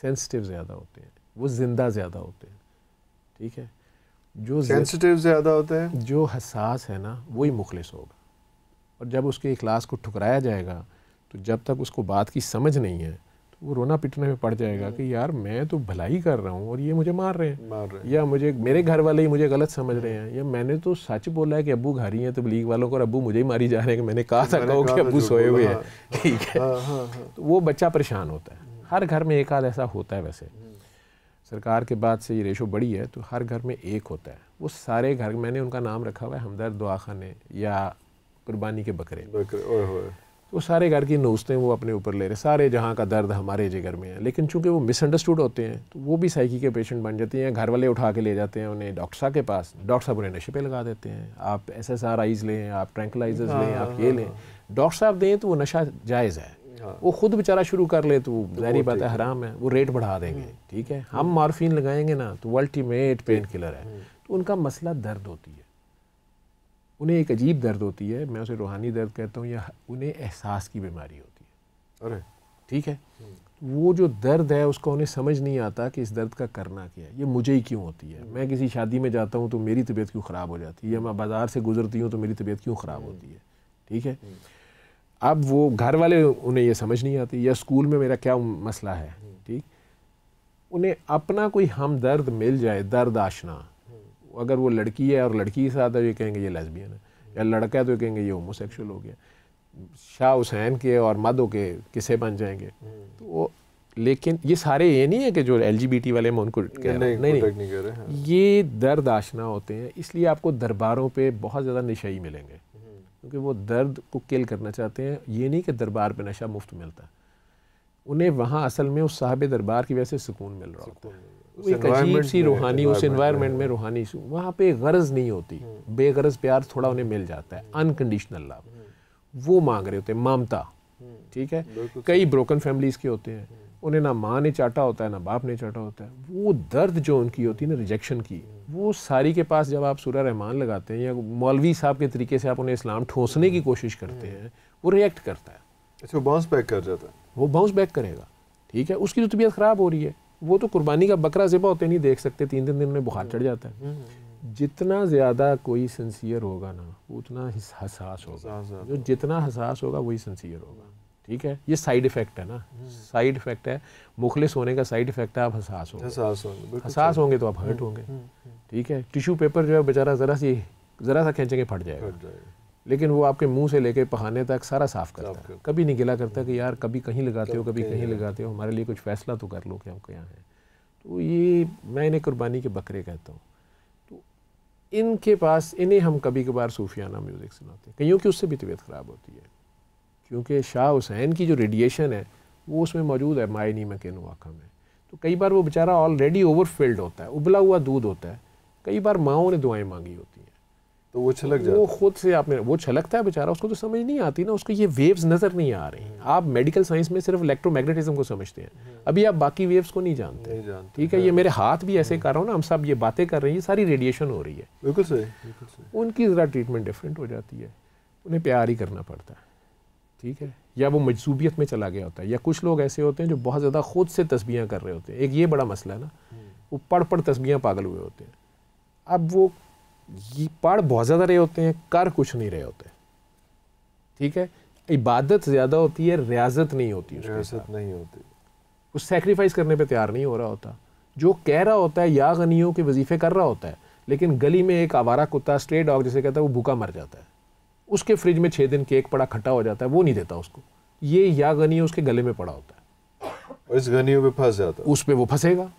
सेंसिटिव ज़्यादा होते हैं वो ज़िंदा ज़्यादा होते हैं ठीक है जो सेंसिटिव ज़्यादा होते हैं जो हसास है ना वही मुखलिस होगा और जब उसके इखलास को ठुकराया जाएगा तो जब तक उसको बात की समझ नहीं है वो रोना पिटने में पड़ जाएगा कि यार मैं तो भलाई कर रहा हूँ और ये मुझे मार रहे हैं मार रहे हैं या मुझे मेरे घर वाले ही मुझे गलत समझ रहे हैं या मैंने तो सच बोला है कि अबू है तो तबलीग वालों को और अबू मुझे ही मारी जा रहे हैं कि मैंने कहा था कहो कि अबू सोए हुए हैं हाँ, ठीक है हाँ, हाँ, तो वो बच्चा परेशान होता है हर घर में एक आध ऐसा होता है वैसे हम्म। सरकार के बाद से ये रेशो बड़ी है तो हर घर में एक होता है वो सारे घर मैंने उनका नाम रखा हुआ है हमदर्द दुआ खाने या कुर्बानी के बकरे बकरे वो सारे घर की नोस्तें वो अपने ऊपर ले रहे सारे जहाँ का दर्द हमारे जिगर में है लेकिन चूंकि वो मिसअंडरस्टूड होते हैं तो वो भी साइकी के पेशेंट बन जाते हैं घर वाले उठा के ले जाते हैं उन्हें डॉक्टर साहब के पास डॉक्टर साहब उन्हें नशे पे लगा देते हैं आप एस एस आर आईज लें आप ट्रैंकलाइजर्स हाँ, लें आप ये हाँ, लें डॉक्टर हाँ। साहब दें तो वो नशा जायज़ है वो खुद बेचारा शुरू कर ले तो, तो जहरी बात है हराम है वो रेट बढ़ा देंगे हम्म। ठीक है हम मारफीन लगाएंगे ना तो अल्टीमेट पेन किलर है हम्म। तो उनका मसला दर्द होती है उन्हें एक अजीब दर्द होती है मैं उसे रूहानी दर्द कहता हूँ या उन्हें एहसास की बीमारी होती है अरे ठीक है हम्म। वो जो दर्द है उसका उन्हें समझ नहीं आता कि इस दर्द का करना क्या है ये मुझे ही क्यों होती है मैं किसी शादी में जाता हूँ तो मेरी तबीयत क्यों ख़राब हो जाती है या मैं बाज़ार से गुजरती हूँ तो मेरी तबीयत क्यों ख़राब होती है ठीक है हम्म। अब वो घर वाले उन्हें ये समझ नहीं आती या स्कूल में मेरा क्या मसला है हम्म। ठीक उन्हें अपना कोई हम दर्द मिल जाए दर्द आशना अगर वो लड़की है और लड़की के साथ है ये कहेंगे ये लेसबियन है या लड़का है तो ये कहेंगे ये होमोसेक्सुअल हो गया शाह हुसैन के और मदो के किस्से बन जाएंगे तो वो लेकिन ये सारे ये नहीं है कि जो एल वाले मैं उनको नहीं, नहीं, नहीं, नहीं, नहीं कह रहे हैं हाँ। ये दर्द आशना होते हैं इसलिए आपको दरबारों पे बहुत ज़्यादा नशा ही मिलेंगे क्योंकि वो दर्द को किल करना चाहते हैं ये नहीं कि दरबार पे नशा मुफ्त मिलता उन्हें वहाँ असल में उस साहब दरबार की वजह से सुकून मिल रहा होता है एक अजीब सी रूहानी उस एनवायरनमेंट में रूहानी सी वहाँ पे गरज नहीं होती हम्म। बेगरज प्यार थोड़ा उन्हें मिल जाता है अनकंडीशनल हम्म। लव हम्म। वो मांग रहे होते हैं मामता ठीक है कई ब्रोकन फैमिलीज के होते हैं उन्हें ना माँ ने चाटा होता है ना बाप ने चाटा होता है वो दर्द जो उनकी होती है ना रिजेक्शन की वो सारी के पास जब आप सूर्य रहमान लगाते हैं या मौलवी साहब के तरीके से आप उन्हें इस्लाम ठोसने की कोशिश करते हैं वो रिएक्ट करता है अच्छा वो बाउंस बैक कर जाता है वो बाउंस बैक करेगा ठीक है उसकी जो तो तबीयत ख़राब हो रही है वो तो कुर्बानी का बकरा ज़िबा होते नहीं देख सकते तीन तीन दिन में बुखार चढ़ जाता है हम्म, हम्म, हम्म। जितना ज़्यादा कोई सिंसियर होगा ना उतना हसास होगा जो जितना हसास होगा वही सिंसियर होगा ठीक है ये साइड इफ़ेक्ट है ना साइड इफ़ेक्ट है मुखलिस होने का साइड इफ़ेक्ट है आप हसास होंगे हसास होंगे हसास होंगे तो आप हर्ट होंगे ठीक है टिश्यू पेपर जो है बेचारा ज़रा सी ज़रा सा खींचेंगे फट जाएगा लेकिन वो आपके मुंह से लेके पहाने तक सारा साफ करता है कभी नहीं गिला करता कि यार कभी कहीं लगाते हो कभी कहीं लगाते हो हमारे लिए कुछ फैसला तो कर लो कि हम क्या हैं तो ये मैं इन्हें कुर्बानी के बकरे कहता हूँ तो इनके पास इन्हें हम कभी कभार सूफियाना म्यूज़िक सुनाते हैं कहीं कि उससे भी तबीयत ख़राब होती है क्योंकि शाह हुसैन की जो रेडिएशन है वो उसमें मौजूद है मायनी मकिन वाक़ा में तो कई बार वो बेचारा ऑलरेडी ओवरफिल्ड होता है उबला हुआ दूध होता है कई बार माओ ने दुआएँ मांगी होती तो वो छलक तो जाता वो खुद से आप वो छलकता है बेचारा उसको तो समझ नहीं आती ना उसको ये वेव्स नज़र नहीं आ रही हम्म। आप मेडिकल साइंस में सिर्फ इलेक्ट्रोमैग्नेटिज्म को समझते हैं हम्म। अभी आप बाकी वेव्स को नहीं जानते ठीक है, है ये मेरे हाथ भी ऐसे हम्म। कर रहा हूँ ना हम सब ये बातें कर रहे हैं ये सारी रेडिएशन हो रही है बिल्कुल सही उनकी ज़रा ट्रीटमेंट डिफरेंट हो जाती है उन्हें प्यार ही करना पड़ता है ठीक है या वो मजसूबियत में चला गया होता है या कुछ लोग ऐसे होते हैं जो बहुत ज़्यादा खुद से तस्बियाँ कर रहे होते हैं एक ये बड़ा मसला है ना वो पढ़ पढ़ तस्बियाँ पागल हुए होते हैं अब वो ये पढ़ बहुत ज़्यादा रहे होते हैं कर कुछ नहीं रहे होते ठीक है इबादत ज़्यादा होती है रियाजत नहीं होती रियाजत नहीं होती कुछ सेक्रीफाइस करने पे तैयार नहीं हो रहा होता जो कह रहा होता है या गनियों के वजीफे कर रहा होता है लेकिन गली में एक आवारा कुत्ता स्ट्रे डॉग जैसे कहता है वो भूखा मर जाता है उसके फ्रिज में छः दिन केक पड़ा खट्टा हो जाता है वो नहीं देता उसको ये या गनी उसके गले में पड़ा होता है इस गनियों फंस जाता है उस पर वो फंसेगा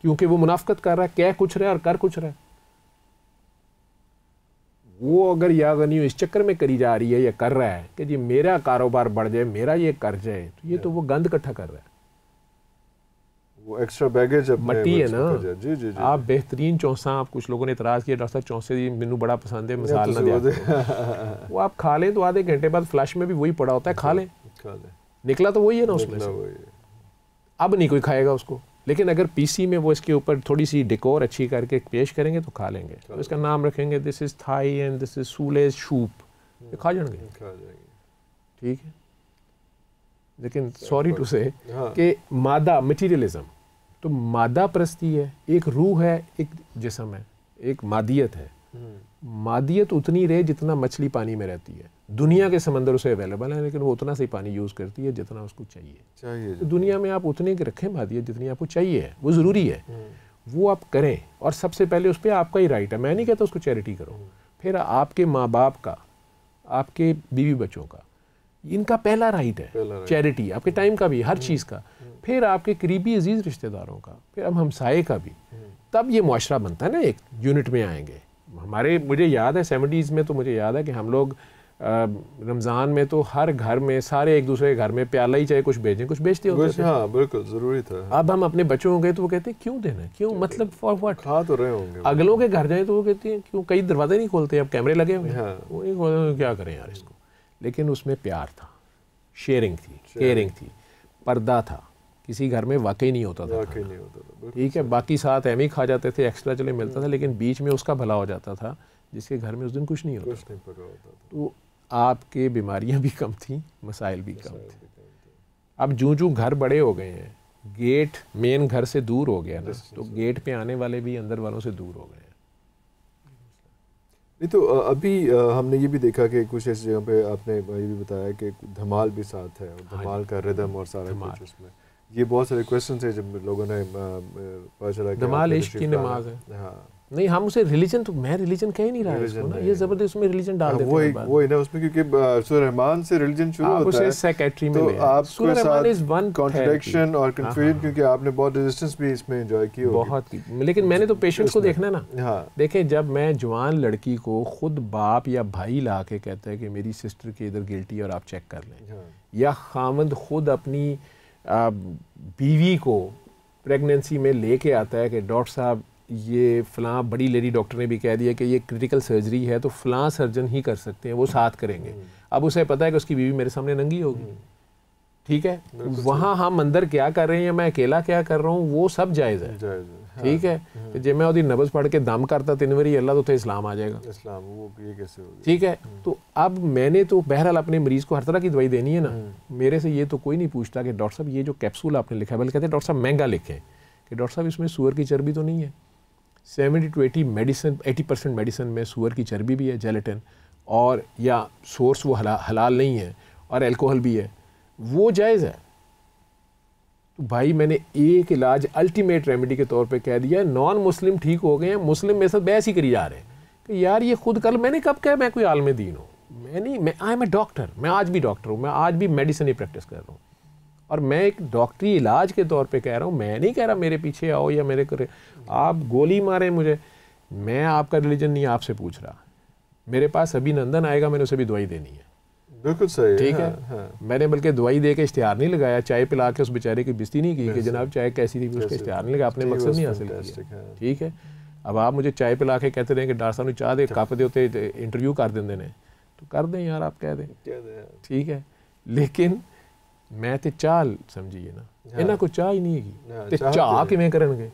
क्योंकि वो मुनाफ्त कर रहा है कह कुछ रहा है और कर कुछ रहा है वो अगर या याजनी इस चक्कर में करी जा रही है या कर रहा है कि जी मेरा कारोबार बढ़ जाए मेरा ये कर जाए तो ये तो वो गंद इकट्ठा कर रहा है वो एक्स्ट्रा बैगेज मट्टी है ना जी, जी जी आप बेहतरीन चौंसा आप कुछ लोगों ने इतराज़ किया डॉक्टर साहब चौंसे जी मैनू बड़ा पसंद है मिसाल तो ना दिया वो आप खा लें तो आधे घंटे बाद फ्लश में भी वही पड़ा होता है अच्छा, खा लें निकला तो वही है ना उसमें अब नहीं कोई खाएगा उसको लेकिन अगर पीसी में वो इसके ऊपर थोड़ी सी डेकोर अच्छी करके पेश करेंगे तो खा लेंगे तो इसका नाम रखेंगे this is Thai and this is सूलेज शूप ये खा जाएंगे ठीक है लेकिन सॉरी टू से कि मादा मटीरियलिज्म तो मादा प्रस्ती है एक रूह है एक जिसम है एक मादियत है हम्म। मादियत उतनी रहे जितना मछली पानी में रहती है दुनिया के समंदर उसे अवेलेबल है लेकिन वो उतना सही पानी यूज़ करती है जितना उसको चाहिए चाहिए तो दुनिया में आप उतने की रखें भाती है जितनी आपको चाहिए है वो ज़रूरी है हम्म। वो आप करें और सबसे पहले उस पर आपका ही राइट है मैं नहीं कहता उसको चैरिटी करो हम्म। फिर आपके माँ बाप का आपके बीवी बच्चों का इनका पहला राइट है चैरिटी आपके टाइम का भी हर हम्म। चीज़ का फिर आपके करीबी अजीज़ रिश्तेदारों का फिर अब हमसाए का भी तब ये मुआरा बनता है ना एक यूनिट में आएंगे हमारे मुझे याद है सेवेंटीज़ में तो मुझे याद है कि हम लोग रमज़ान में तो हर घर में सारे एक दूसरे के घर में प्याला ही चाहे कुछ भेजें कुछ बेचते होते थे हाँ बिल्कुल ज़रूरी था अब हम अपने बच्चों होंगे तो वो कहते हैं क्यों देना क्यों मतलब फॉर व्हाट खा तो रहे होंगे अगलों के घर जाएं तो वो कहते हैं क्यों कई दरवाजे नहीं खोलते अब कैमरे लगे हुए हैं हाँ। वो नहीं क्या करें यार इसको लेकिन उसमें प्यार था शेयरिंग थी केयरिंग थी पर्दा था किसी घर में वाकई नहीं होता था ठीक है बाकी साथ एम ही खा जाते थे एक्स्ट्रा चले मिलता था हम्म। लेकिन बीच में उसका भला हो जाता था जिसके घर में उस दिन कुछ नहीं होता कुछ नहीं पड़ा होता तो आपके बीमारियां भी कम थी मसाइल भी कम थे अब जो जो घर बड़े हो गए हैं गेट मेन घर से दूर हो गया ना तो गेट पे आने वाले भी अंदर वालों से दूर हो गए नहीं तो अभी हमने ये भी देखा कि कुछ ऐसी जगह पे आपने ये भी बताया कि धमाल भी साथ है और हाँ धमाल का रिदम और सारा कुछ उसमें ये बहुत सारे क्वेश्चन थे जब लोगों ने पता चला धमाल इश्क की नमाज है हाँ नहीं हम उसे रिलीजन तो मैं रिलीजन कह ही नहीं रहा इसको ना ये जबरदस्त उसमें रिलीजन डाल देते हैं वो वो ना उसमें क्योंकि सुर रहमान से रिलीजन शुरू होता है उसे सेक्रेटरी में तो रहमान इज वन कॉन्ट्रडिक्शन और कंफ्यूजन हाँ, हाँ। क्योंकि आपने बहुत रेजिस्टेंस भी इसमें एंजॉय की होगी बहुत लेकिन मैंने तो पेशेंट को देखना ना हां देखें जब मैं जवान लड़की को खुद बाप या भाई ला के कहता है कि मेरी सिस्टर के इधर गिल्टी और आप चेक कर लें हाँ। या खामंद खुद अपनी बीवी को प्रेगनेंसी में लेके आता है कि डॉक्टर साहब ये फलां बड़ी लेडी डॉक्टर ने भी कह दिया कि ये क्रिटिकल सर्जरी है तो फलां सर्जन ही कर सकते हैं वो साथ करेंगे हम्म। अब उसे पता है कि उसकी बीवी मेरे सामने नंगी होगी हम्म। ठीक है वहाँ हम अंदर क्या कर रहे हैं मैं अकेला क्या कर रहा हूँ वो सब जायज़ है हाँ। ठीक है हम्म। तो जब मैं उसकी नबज़ पढ़ के दम करता तीन बारी अल्लाह तो इस्लाम आ जाएगा ਜਾਏਗਾ ਇਸਲਾਮ ਉਹ ਇਹ ਕਿਵੇਂ ਹੋ ਠੀਕ तो अब मैंने तो बहरहाल अपने मरीज को हर तरह की दवाई देनी है ना मेरे से ये तो कोई नहीं पूछता कि डॉक्टर साहब ये जो कैप्सूल आपने लिखा है बल्कि कहते हैं डॉक्टर साहब महंगा लिखे कि डॉक्टर साहब इसमें सुअर की चर्बी तो नहीं है seventy two eighty medicine eighty percent medicine में सुअर की चर्बी भी है जेलेटिन और या सोर्स वो हला, हलाल नहीं है और एल्कोहल भी है वो जायज़ है तो भाई मैंने एक इलाज अल्टीमेट रेमेडी के तौर पे कह दिया नॉन मुस्लिम ठीक हो गए हैं मुस्लिम मेरे साथ बहस ही करी जा रहे हैं कि यार ये खुद कल मैंने कब कहा मैं कोई आलम दीन हूँ मैं नहीं मैं आई एम ए डॉक्टर मैं आज भी डॉक्टर हूँ मैं आज भी मेडिसिन ही प्रैक्टिस कर रहा हूँ और मैं एक डॉक्टरी इलाज के तौर पे कह रहा हूँ मैं नहीं कह रहा मेरे पीछे आओ या मेरे करे आप गोली मारें मुझे मैं आपका रिलीजन नहीं आपसे पूछ रहा मेरे पास अभी नंदन आएगा मैंने उसे भी दवाई देनी है बिल्कुल सही ठीक है, है? हाँ, हाँ, मैंने बल्कि दवाई दे के इश्तेहार नहीं लगाया चाय पिला के उस बेचारे की बिस्ती नहीं की कि जनाब चाय कैसी थी उसका इश्तेहार नहीं लगा अपने मकसद नहीं हासिल किया हाँ। ठीक है अब आप मुझे चाय पिला के कहते रहे कि डॉक्टर साहब चाह दे कप दे इंटरव्यू कर देंगे ने तो कर दें यार आप कह दें हाँ। ठीक है लेकिन ਮੈਂ ਤੇ ਚਾਲ ਸਮਝੀਏ ਨਾ ਇਹਨਾਂ ਕੋ ਚਾਹ ਹੀ ਨਹੀਂ ਹੈਗੀ ਤੇ ਚਾਹ ਕਿਵੇਂ ਕਰਨਗੇ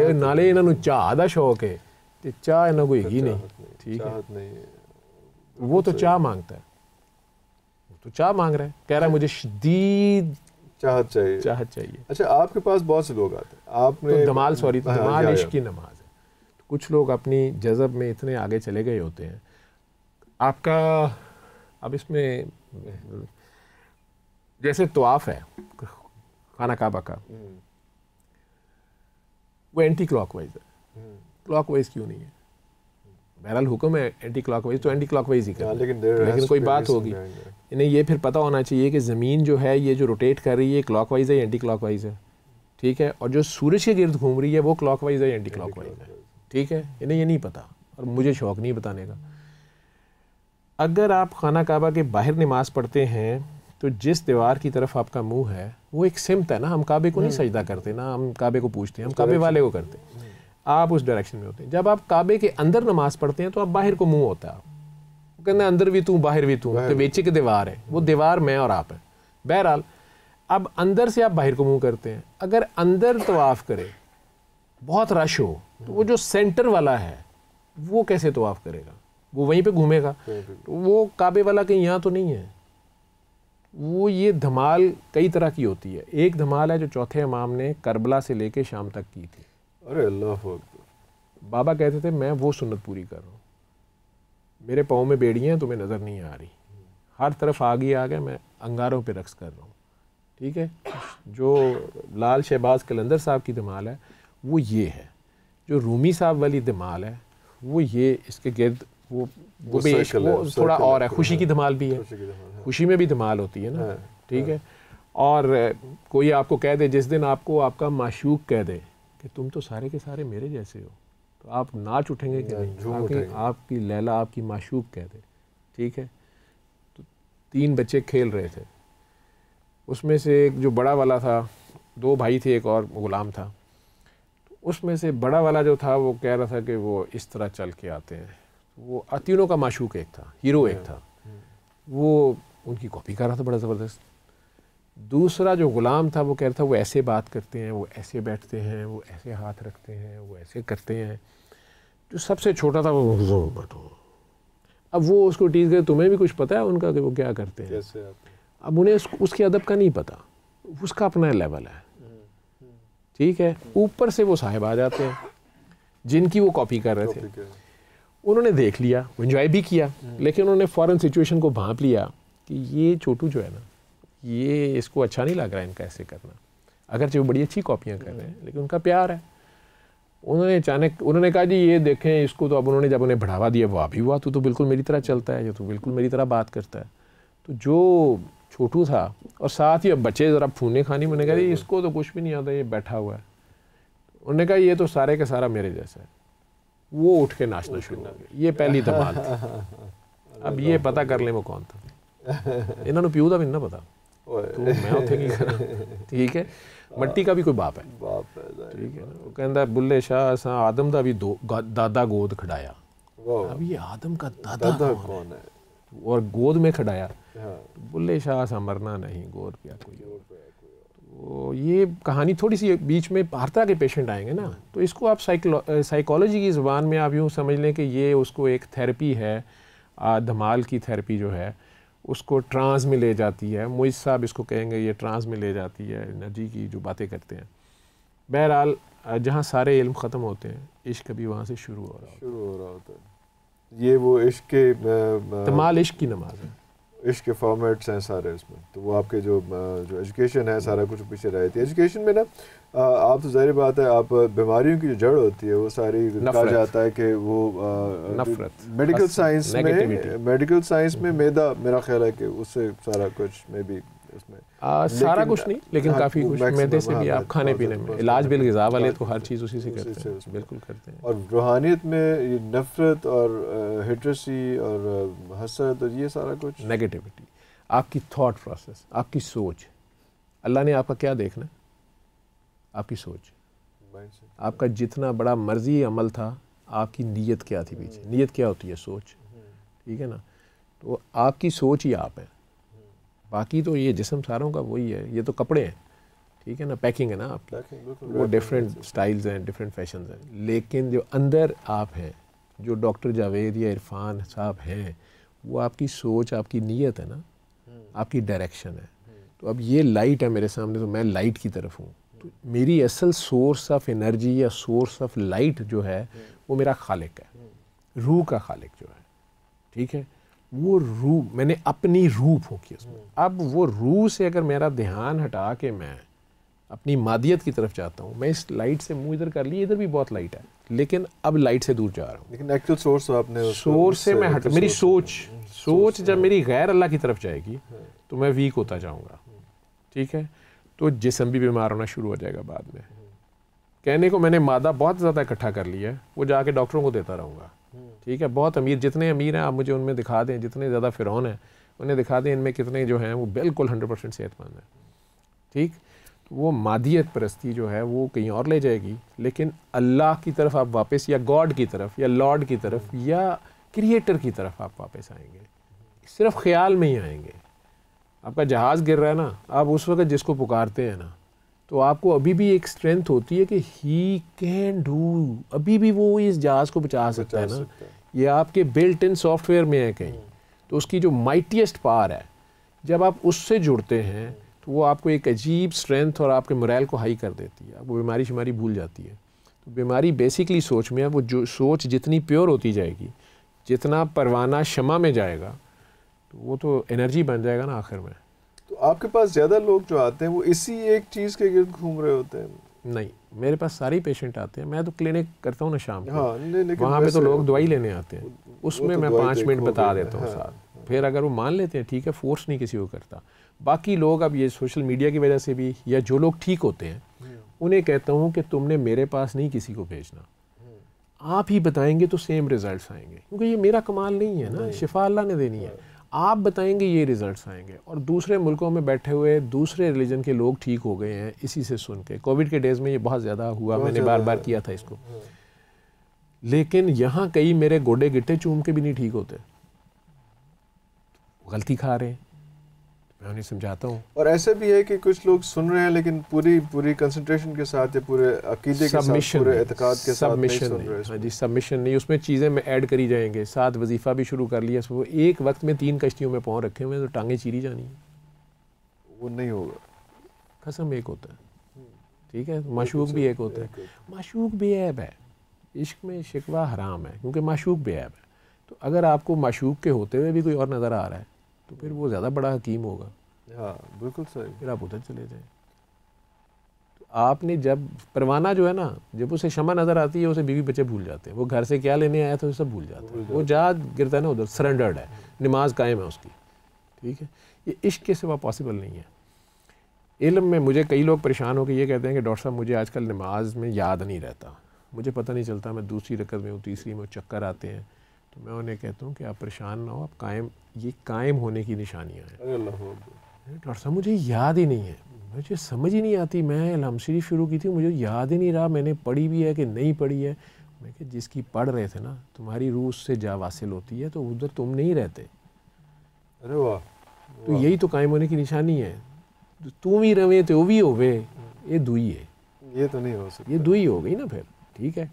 ਇਹ ਨਾਲੇ ਇਹਨਾਂ ਨੂੰ ਚਾਹ ਦਾ ਸ਼ੌਕ ਹੈ ਤੇ ਚਾਹ ਇਹਨਾਂ ਹੈਗੀ ਨਹੀਂ ठीक है वो तो चाह मांगता है तो चाह मांग रहा है कह रहा है मुझे शदीद चाहत चाहिए चाहत चाहिए अच्छा आपके पास बहुत से लोग आते हैं आपने तो धमाल सॉरी तो हाँ, धमाल इश्क की नमाज है तो कुछ लोग अपनी जज़ब में इतने आगे चले गए होते हैं आपका अब इसमें जैसे तोआफ़ है खाना काबा का वो एंटी क्लॉक वाइज है क्लॉक वाइज क्यों नहीं है बहरहाल हुक्म है एंटी क्लॉक वाइज तो एंटी क्लॉक वाइज ही कर हाँ, लेकिन लेकिन कोई बात होगी इन्हें ये फिर पता होना चाहिए कि ज़मीन जो है ये जो रोटेट कर रही है क्लॉक वाइज है एंटी क्लॉक वाइज है ठीक है और जो सूरज के गिर्द घूम रही है वो क्लॉक वाइज है एंटी क्लॉक वाइज है ठीक है इन्हें ये नहीं पता और मुझे शौक़ नहीं बताने का अगर आप खाना काबा के बाहर नमाज़ पढ़ते हैं तो जिस दीवार की तरफ आपका मुंह है वो एक सिमत है ना हम काबे को नहीं हम्म। सजदा करते ना हम काबे को पूछते हैं हम काबे वाले को करते आप उस डायरेक्शन में होते हैं जब आप काबे के अंदर नमाज पढ़ते हैं तो आप बाहर को मुंह होता है कहते हैं अंदर भी तू बाहर भी तू तो बेचे की दीवार है वो दीवार मैं और आप है बहरहाल अब अंदर से आप बाहर को मुंह करते हैं अगर अंदर तवाफ़ करें बहुत रश हो तो वो जो सेंटर वाला है वो कैसे तवाफ़ करेगा वो वहीं पे घूमेगा हम्म। तो वो काबे वाला कहीं यहाँ तो नहीं है वो ये धमाल कई तरह की होती है एक धमाल है जो चौथे इमाम ने करबला से लेके शाम तक की थी अरे अल्लाह बाबा कहते थे मैं वो सुन्नत पूरी कर रहा हूँ मेरे पाँव में बेड़ियाँ हैं तुम्हें नज़र नहीं आ रही हर तरफ आगे ही आ गया मैं अंगारों पे रक्स कर रहा हूँ ठीक है जो लाल शहबाज कलंदर साहब की धमाल है वो ये है जो रूमी साहब वाली धमाल है वो ये इसके गिरद वो वो, वो, वो थोड़ा और है खुशी की धमाल भी है खुशी में भी धमाल होती है ना हाँ, ठीक हाँ। है और कोई आपको कह दे जिस दिन आपको आपका माशूक कह दे कि तुम तो सारे के सारे मेरे जैसे हो तो आप नाच उठेंगे कि नहीं आपकी आपकी लैला आपकी माशूक कह दे ठीक है तो तीन बच्चे खेल रहे थे उसमें से एक जो बड़ा वाला था दो भाई थे एक और गुलाम था तो उसमें से बड़ा वाला जो था वो कह रहा था कि वो इस तरह चल के आते हैं तो वो तीनों का माशूक एक था हीरो एक हाँ, था वो उनकी कॉपी कर रहा था बड़ा ज़बरदस्त दूसरा जो ग़ुलाम था वो कह रहा था वो ऐसे बात करते हैं वो ऐसे बैठते हैं वो ऐसे हाथ रखते हैं वो ऐसे करते हैं जो सबसे छोटा था वो बैठो अब वो उसको टीज कर तुम्हें भी कुछ पता है उनका कि वो क्या करते हैं कैसे अब उन्हें उस, उसके अदब का नहीं पता उसका अपना लेवल है ठीक है ऊपर से वो साहेब आ जाते हैं जिनकी वो कॉपी कर रहे थे उन्होंने देख लिया इन्जॉय भी किया हम्म। लेकिन उन्होंने फ़ौरन सिचुएशन को भाँप लिया कि ये छोटू जो है ना ये इसको अच्छा नहीं लग रहा है इनका ऐसे करना अगरचे वो बड़ी अच्छी कॉपियाँ कर रहे हैं लेकिन उनका प्यार है उन्होंने अचानक उन्होंने कहा जी ये देखें इसको तो अब उन्होंने जब उन्हें बढ़ावा दिया वाह भी हुआ तू तो, तो बिल्कुल मेरी तरह चलता है या तो बिल्कुल मेरी तरह बात करता है तो जो छोटू था और साथ ही अब बच्चे ज़रा फूने खानी मैंने कहा इसको तो कुछ भी नहीं आता ये बैठा हुआ है उन्होंने कहा ये तो सारे का सारा मेरे जैसा है वो उठ के नाचना शुरू कर ये पहली दफा अब ये पता कर लें वो कौन था इन्हों प्यू तो का भी ਵੀ ਨਹੀਂ ਨਾ ਪਤਾ ਤੂੰ ਮੈਂ ਉੱਥੇ ਕੀ ਕਰਾਂ ਠੀਕ ਹੈ है बाप है ਕੋਈ है ਹੈ ਬਾਪ ਹੈ ਠੀਕ ਹੈ ਉਹ ਕਹਿੰਦਾ ਬੁੱਲੇ अब ये आदम का दादा, दादा कौन, कौन है? है और गोद में खड़ाया हाँ। तो बुल्ले शाह सा मरना नहीं गोद पे कोई तो ये कहानी थोड़ी सी बीच में हर तरह के पेशेंट आएंगे ना हाँ। तो इसको आप साइकोलॉजी की जबान में आप यूँ समझ लें कि ये उसको एक थेरेपी है धमाल की थेरेपी जो है उसको ट्रांस में ले जाती है मुइज साहब इसको कहेंगे ये ट्रांस में ले जाती है एनर्जी की जो बातें करते हैं बहरहाल जहाँ सारे इल्म ख़त्म होते हैं इश्क भी वहाँ से शुरू हो रहा होता शुरू हो रहा होता है ये वो इश्क के तमाल तो इश्क की नमाज है इश्क के फॉर्मेट्स हैं सारे इसमें तो वो आपके जो जो एजुकेशन है सारा कुछ पीछे रहती है एजुकेशन में ना आप तो जाहिर बात है आप बीमारियों की जो जड़ होती है वो सारी कहा जाता है कि वो नफरत मेडिकल साइंस में मेडिकल साइंस में हम्म। मेदा मेरा ख्याल है कि उससे सारा कुछ मे भी उसमें आ, सारा कुछ नहीं लेकिन हाँ, काफ़ी कुछ मैदे से भी आप खाने पीने में इलाज बिल गज़ा वाले तो हर चीज़ उसी से करते हैं बिल्कुल करते हैं और रूहानियत में ये नफरत और हिटरेसी और हसरत और ये सारा कुछ नेगेटिविटी आपकी थॉट प्रोसेस आपकी सोच अल्लाह ने आपका क्या देखना आपकी सोच आपका जितना बड़ा मर्जी अमल था आपकी नीयत क्या थी पीछे hmm. नीयत क्या होती है सोच hmm. ठीक है ना तो आपकी सोच ही आप है hmm. बाकी तो ये जिसम सारों का वही है ये तो कपड़े हैं ठीक है ना पैकिंग है ना आपकी वो डिफरेंट स्टाइल्स हैं डिफरेंट फैशन हैं लेकिन जो अंदर आप हैं जो डॉक्टर जावेद या इरफान साहब हैं वो आपकी सोच आपकी नीयत है ना आपकी डायरेक्शन है तो अब ये लाइट है मेरे सामने तो मैं लाइट की तरफ हूँ तो मेरी असल सोर्स ऑफ एनर्जी या सोर्स ऑफ लाइट जो है वो मेरा खालिक है रूह का खालिक जो है ठीक है वो रूह मैंने अपनी रूह फूकी उसमें अब वो रूह से अगर मेरा ध्यान हटा के मैं अपनी मादियत की तरफ जाता हूँ मैं इस लाइट से मुंह इधर कर ली इधर भी बहुत लाइट है लेकिन अब लाइट से दूर जा रहा हूँ लेकिन एक्चुअल सोर्स आपने सोर्स से मैं हट मेरी सोच सोच जब हाँ। मेरी गैर अल्लाह की तरफ जाएगी हाँ। तो मैं वीक होता जाऊँगा ठीक है तो जिसम भी बीमार होना शुरू हो जाएगा बाद में कहने को मैंने मादा बहुत ज़्यादा इकट्ठा कर लिया है वो जाके डॉक्टरों को देता रहूँगा ठीक है बहुत अमीर जितने अमीर हैं आप मुझे उनमें दिखा दें जितने ज़्यादा फ़िरौन हैं उन्हें दिखा दें इनमें कितने जो हैं वो बिल्कुल हंड्रेड परसेंट सेहतमंद हैं ठीक तो वो मादियत परस्ती जो है वो कहीं और ले जाएगी लेकिन अल्लाह की तरफ आप वापस या गॉड की तरफ या लॉर्ड की तरफ या क्रिएटर की तरफ आप वापस आएंगे सिर्फ ख्याल में ही आएंगे आपका जहाज़ गिर रहा है ना आप उस वक्त जिसको पुकारते हैं ना तो आपको अभी भी एक स्ट्रेंथ होती है कि ही कैन डू अभी भी वो इस जहाज़ को बचा सकता है ना ये आपके बिल्ट इन सॉफ्टवेयर में है कहीं हम्म। तो उसकी जो माइटिएस्ट पावर है जब आप उससे जुड़ते हैं तो वो आपको एक अजीब स्ट्रेंथ और आपके मोरल को हाई कर देती है आपको बीमारी शिमारी भूल जाती है तो बीमारी बेसिकली सोच में है वो जो सोच जितनी प्योर होती जाएगी जितना परवाना शमा में जाएगा वो तो एनर्जी बन जाएगा ना आखिर में तो आपके पास ज़्यादा लोग जो आते हैं वो इसी एक चीज़ के गिर्द घूम रहे होते हैं नहीं मेरे पास सारे पेशेंट आते हैं मैं तो क्लिनिक करता हूँ ना शाम को हाँ, वहाँ पे तो लोग दवाई लेने आते हैं उसमें तो मैं पाँच मिनट बता देता हूँ हाँ, साथ हाँ। फिर अगर वो मान लेते हैं ठीक है फोर्स नहीं किसी को करता बाकी लोग अब ये सोशल मीडिया की वजह से भी या जो लोग ठीक होते हैं हाँ। उन्हें कहता हूँ कि तुमने मेरे पास नहीं किसी को भेजना आप ही बताएंगे तो सेम रिजल्ट आएंगे क्योंकि ये मेरा कमाल नहीं है ना शिफा अल्लाह ने देनी है आप बताएंगे ये रिजल्ट्स आएंगे और दूसरे मुल्कों में बैठे हुए दूसरे रिलीजन के लोग ठीक हो गए हैं इसी से सुन के कोविड के डेज़ में ये बहुत ज़्यादा हुआ मैंने बार बार किया था इसको हाँ। लेकिन यहाँ कई मेरे गोडे गिट्टे चूम के भी नहीं ठीक होते गलती खा रहे हैं मैं उन्हें समझाता हूँ और ऐसे भी है कि कुछ लोग सुन रहे हैं लेकिन पूरी पूरी कंसनट्रेशन के साथ या पूरे अकीदे के साथ पूरे एतकाद के हाँ जी सबमिशन नहीं उसमें चीज़ें में ऐड करी जाएंगे साथ वजीफ़ा भी शुरू कर लिया वो एक वक्त में तीन कश्तियों में पाँव रखे हुए हैं तो टांगें चीरी जानी है वो नहीं होगा कसम एक होता है हम्म। ठीक है मशूक भी एक होता है भी बेऐब है इश्क में शिकवा हराम है क्योंकि भी बेऐब है तो अगर आपको मशूक के होते हुए भी कोई और नज़र आ रहा है तो फिर वो ज़्यादा बड़ा हकीम होगा हाँ बिल्कुल सही फिर आप उधर चले जाए तो आपने जब परवाना जो है ना जब उसे क्षमा नज़र आती है उसे बीवी बच्चे भूल जाते हैं वो घर से क्या लेने आया था उसे सब भूल जाते हैं वो जा गिरता है ना उधर सरेंडर्ड है हाँ। नमाज कायम है उसकी ठीक है ये इश्क के सिवा पॉसिबल नहीं है इलम में मुझे कई लोग परेशान होकर ये कहते हैं कि डॉक्टर साहब मुझे आजकल नमाज में याद नहीं रहता मुझे पता नहीं चलता मैं दूसरी रकत में हूँ तीसरी में चक्कर आते हैं तो मैं उन्हें कहता हूँ कि आप परेशान ना हो आप कायम ये कायम होने की निशानियाँ हैं डॉक्टर साहब मुझे याद ही नहीं है मुझे समझ ही नहीं आती मैं अलहम शरीफ शुरू की थी मुझे याद ही नहीं रहा मैंने पढ़ी भी है कि नहीं पढ़ी है मैं कि जिसकी पढ़ रहे थे ना तुम्हारी रूह उससे जा वासिल होती है तो उधर तुम नहीं रहते अरे वाह तो यही तो कायम होने की निशानी है तू भी रवे तो भी हो ये दुई है ये तो नहीं हो सकता ये दुई हो गई ना फिर ठीक है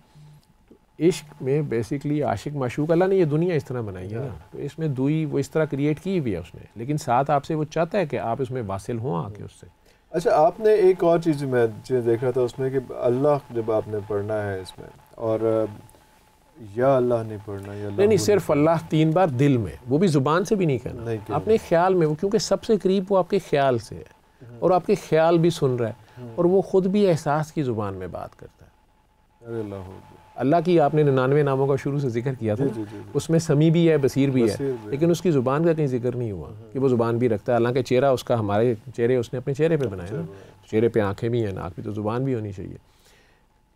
इश्क में बेसिकली आशिक मशूक अल्लाह ने ये दुनिया इस तरह बनाई है ना हाँ। तो इसमें दुई वो इस तरह क्रिएट की भी है उसने लेकिन साथ आपसे वो चाहता है कि आप इसमें वासिल हों आके हाँ। उससे अच्छा आपने एक और चीज़ मैं चीज़ देख रहा था उसमें कि अल्लाह जब आपने पढ़ना है इसमें और या अल्लाह नहीं पढ़ना या नहीं नहीं सिर्फ अल्लाह तीन बार दिल में वो भी ज़ुबान से भी नहीं कहना नहीं अपने ख्याल में वो क्योंकि सबसे करीब वो आपके ख्याल से है हाँ। और आपके ख्याल भी सुन रहा है और वो ख़ुद भी एहसास की ज़ुबान में बात करता है अरे अल्लाह की आपने निन्यानवे नामों का शुरू से जिक्र किया था उसमें समी भी है बसीर भी है लेकिन उसकी ज़ुबान का कहीं जिक्र नहीं हुआ हम्म। कि वो ज़ुबान भी रखता है अल्लाह के चेहरा उसका हमारे चेहरे उसने अपने चेहरे पर बनाया ना चेहरे पर आँखें भी हैं नाक भी तो ज़ुबान भी होनी चाहिए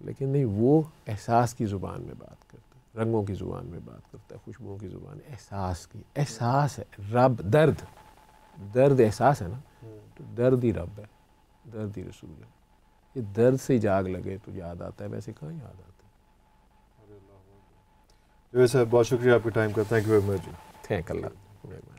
लेकिन नहीं वो एहसास की ज़ुबान में बात करता है रंगों की ज़ुबान में बात करता है खुशबुओं की ज़ुबान एहसास की एहसास है रब दर्द दर्द एहसास है ना हम्म। तो दर्द ही रब है दर्द ही रसूल है ये दर्द से जाग लगे तो याद आता है वैसे कहाँ याद आता है जो सर बहुत शुक्रिया आपके टाइम का thank you very much thank Allah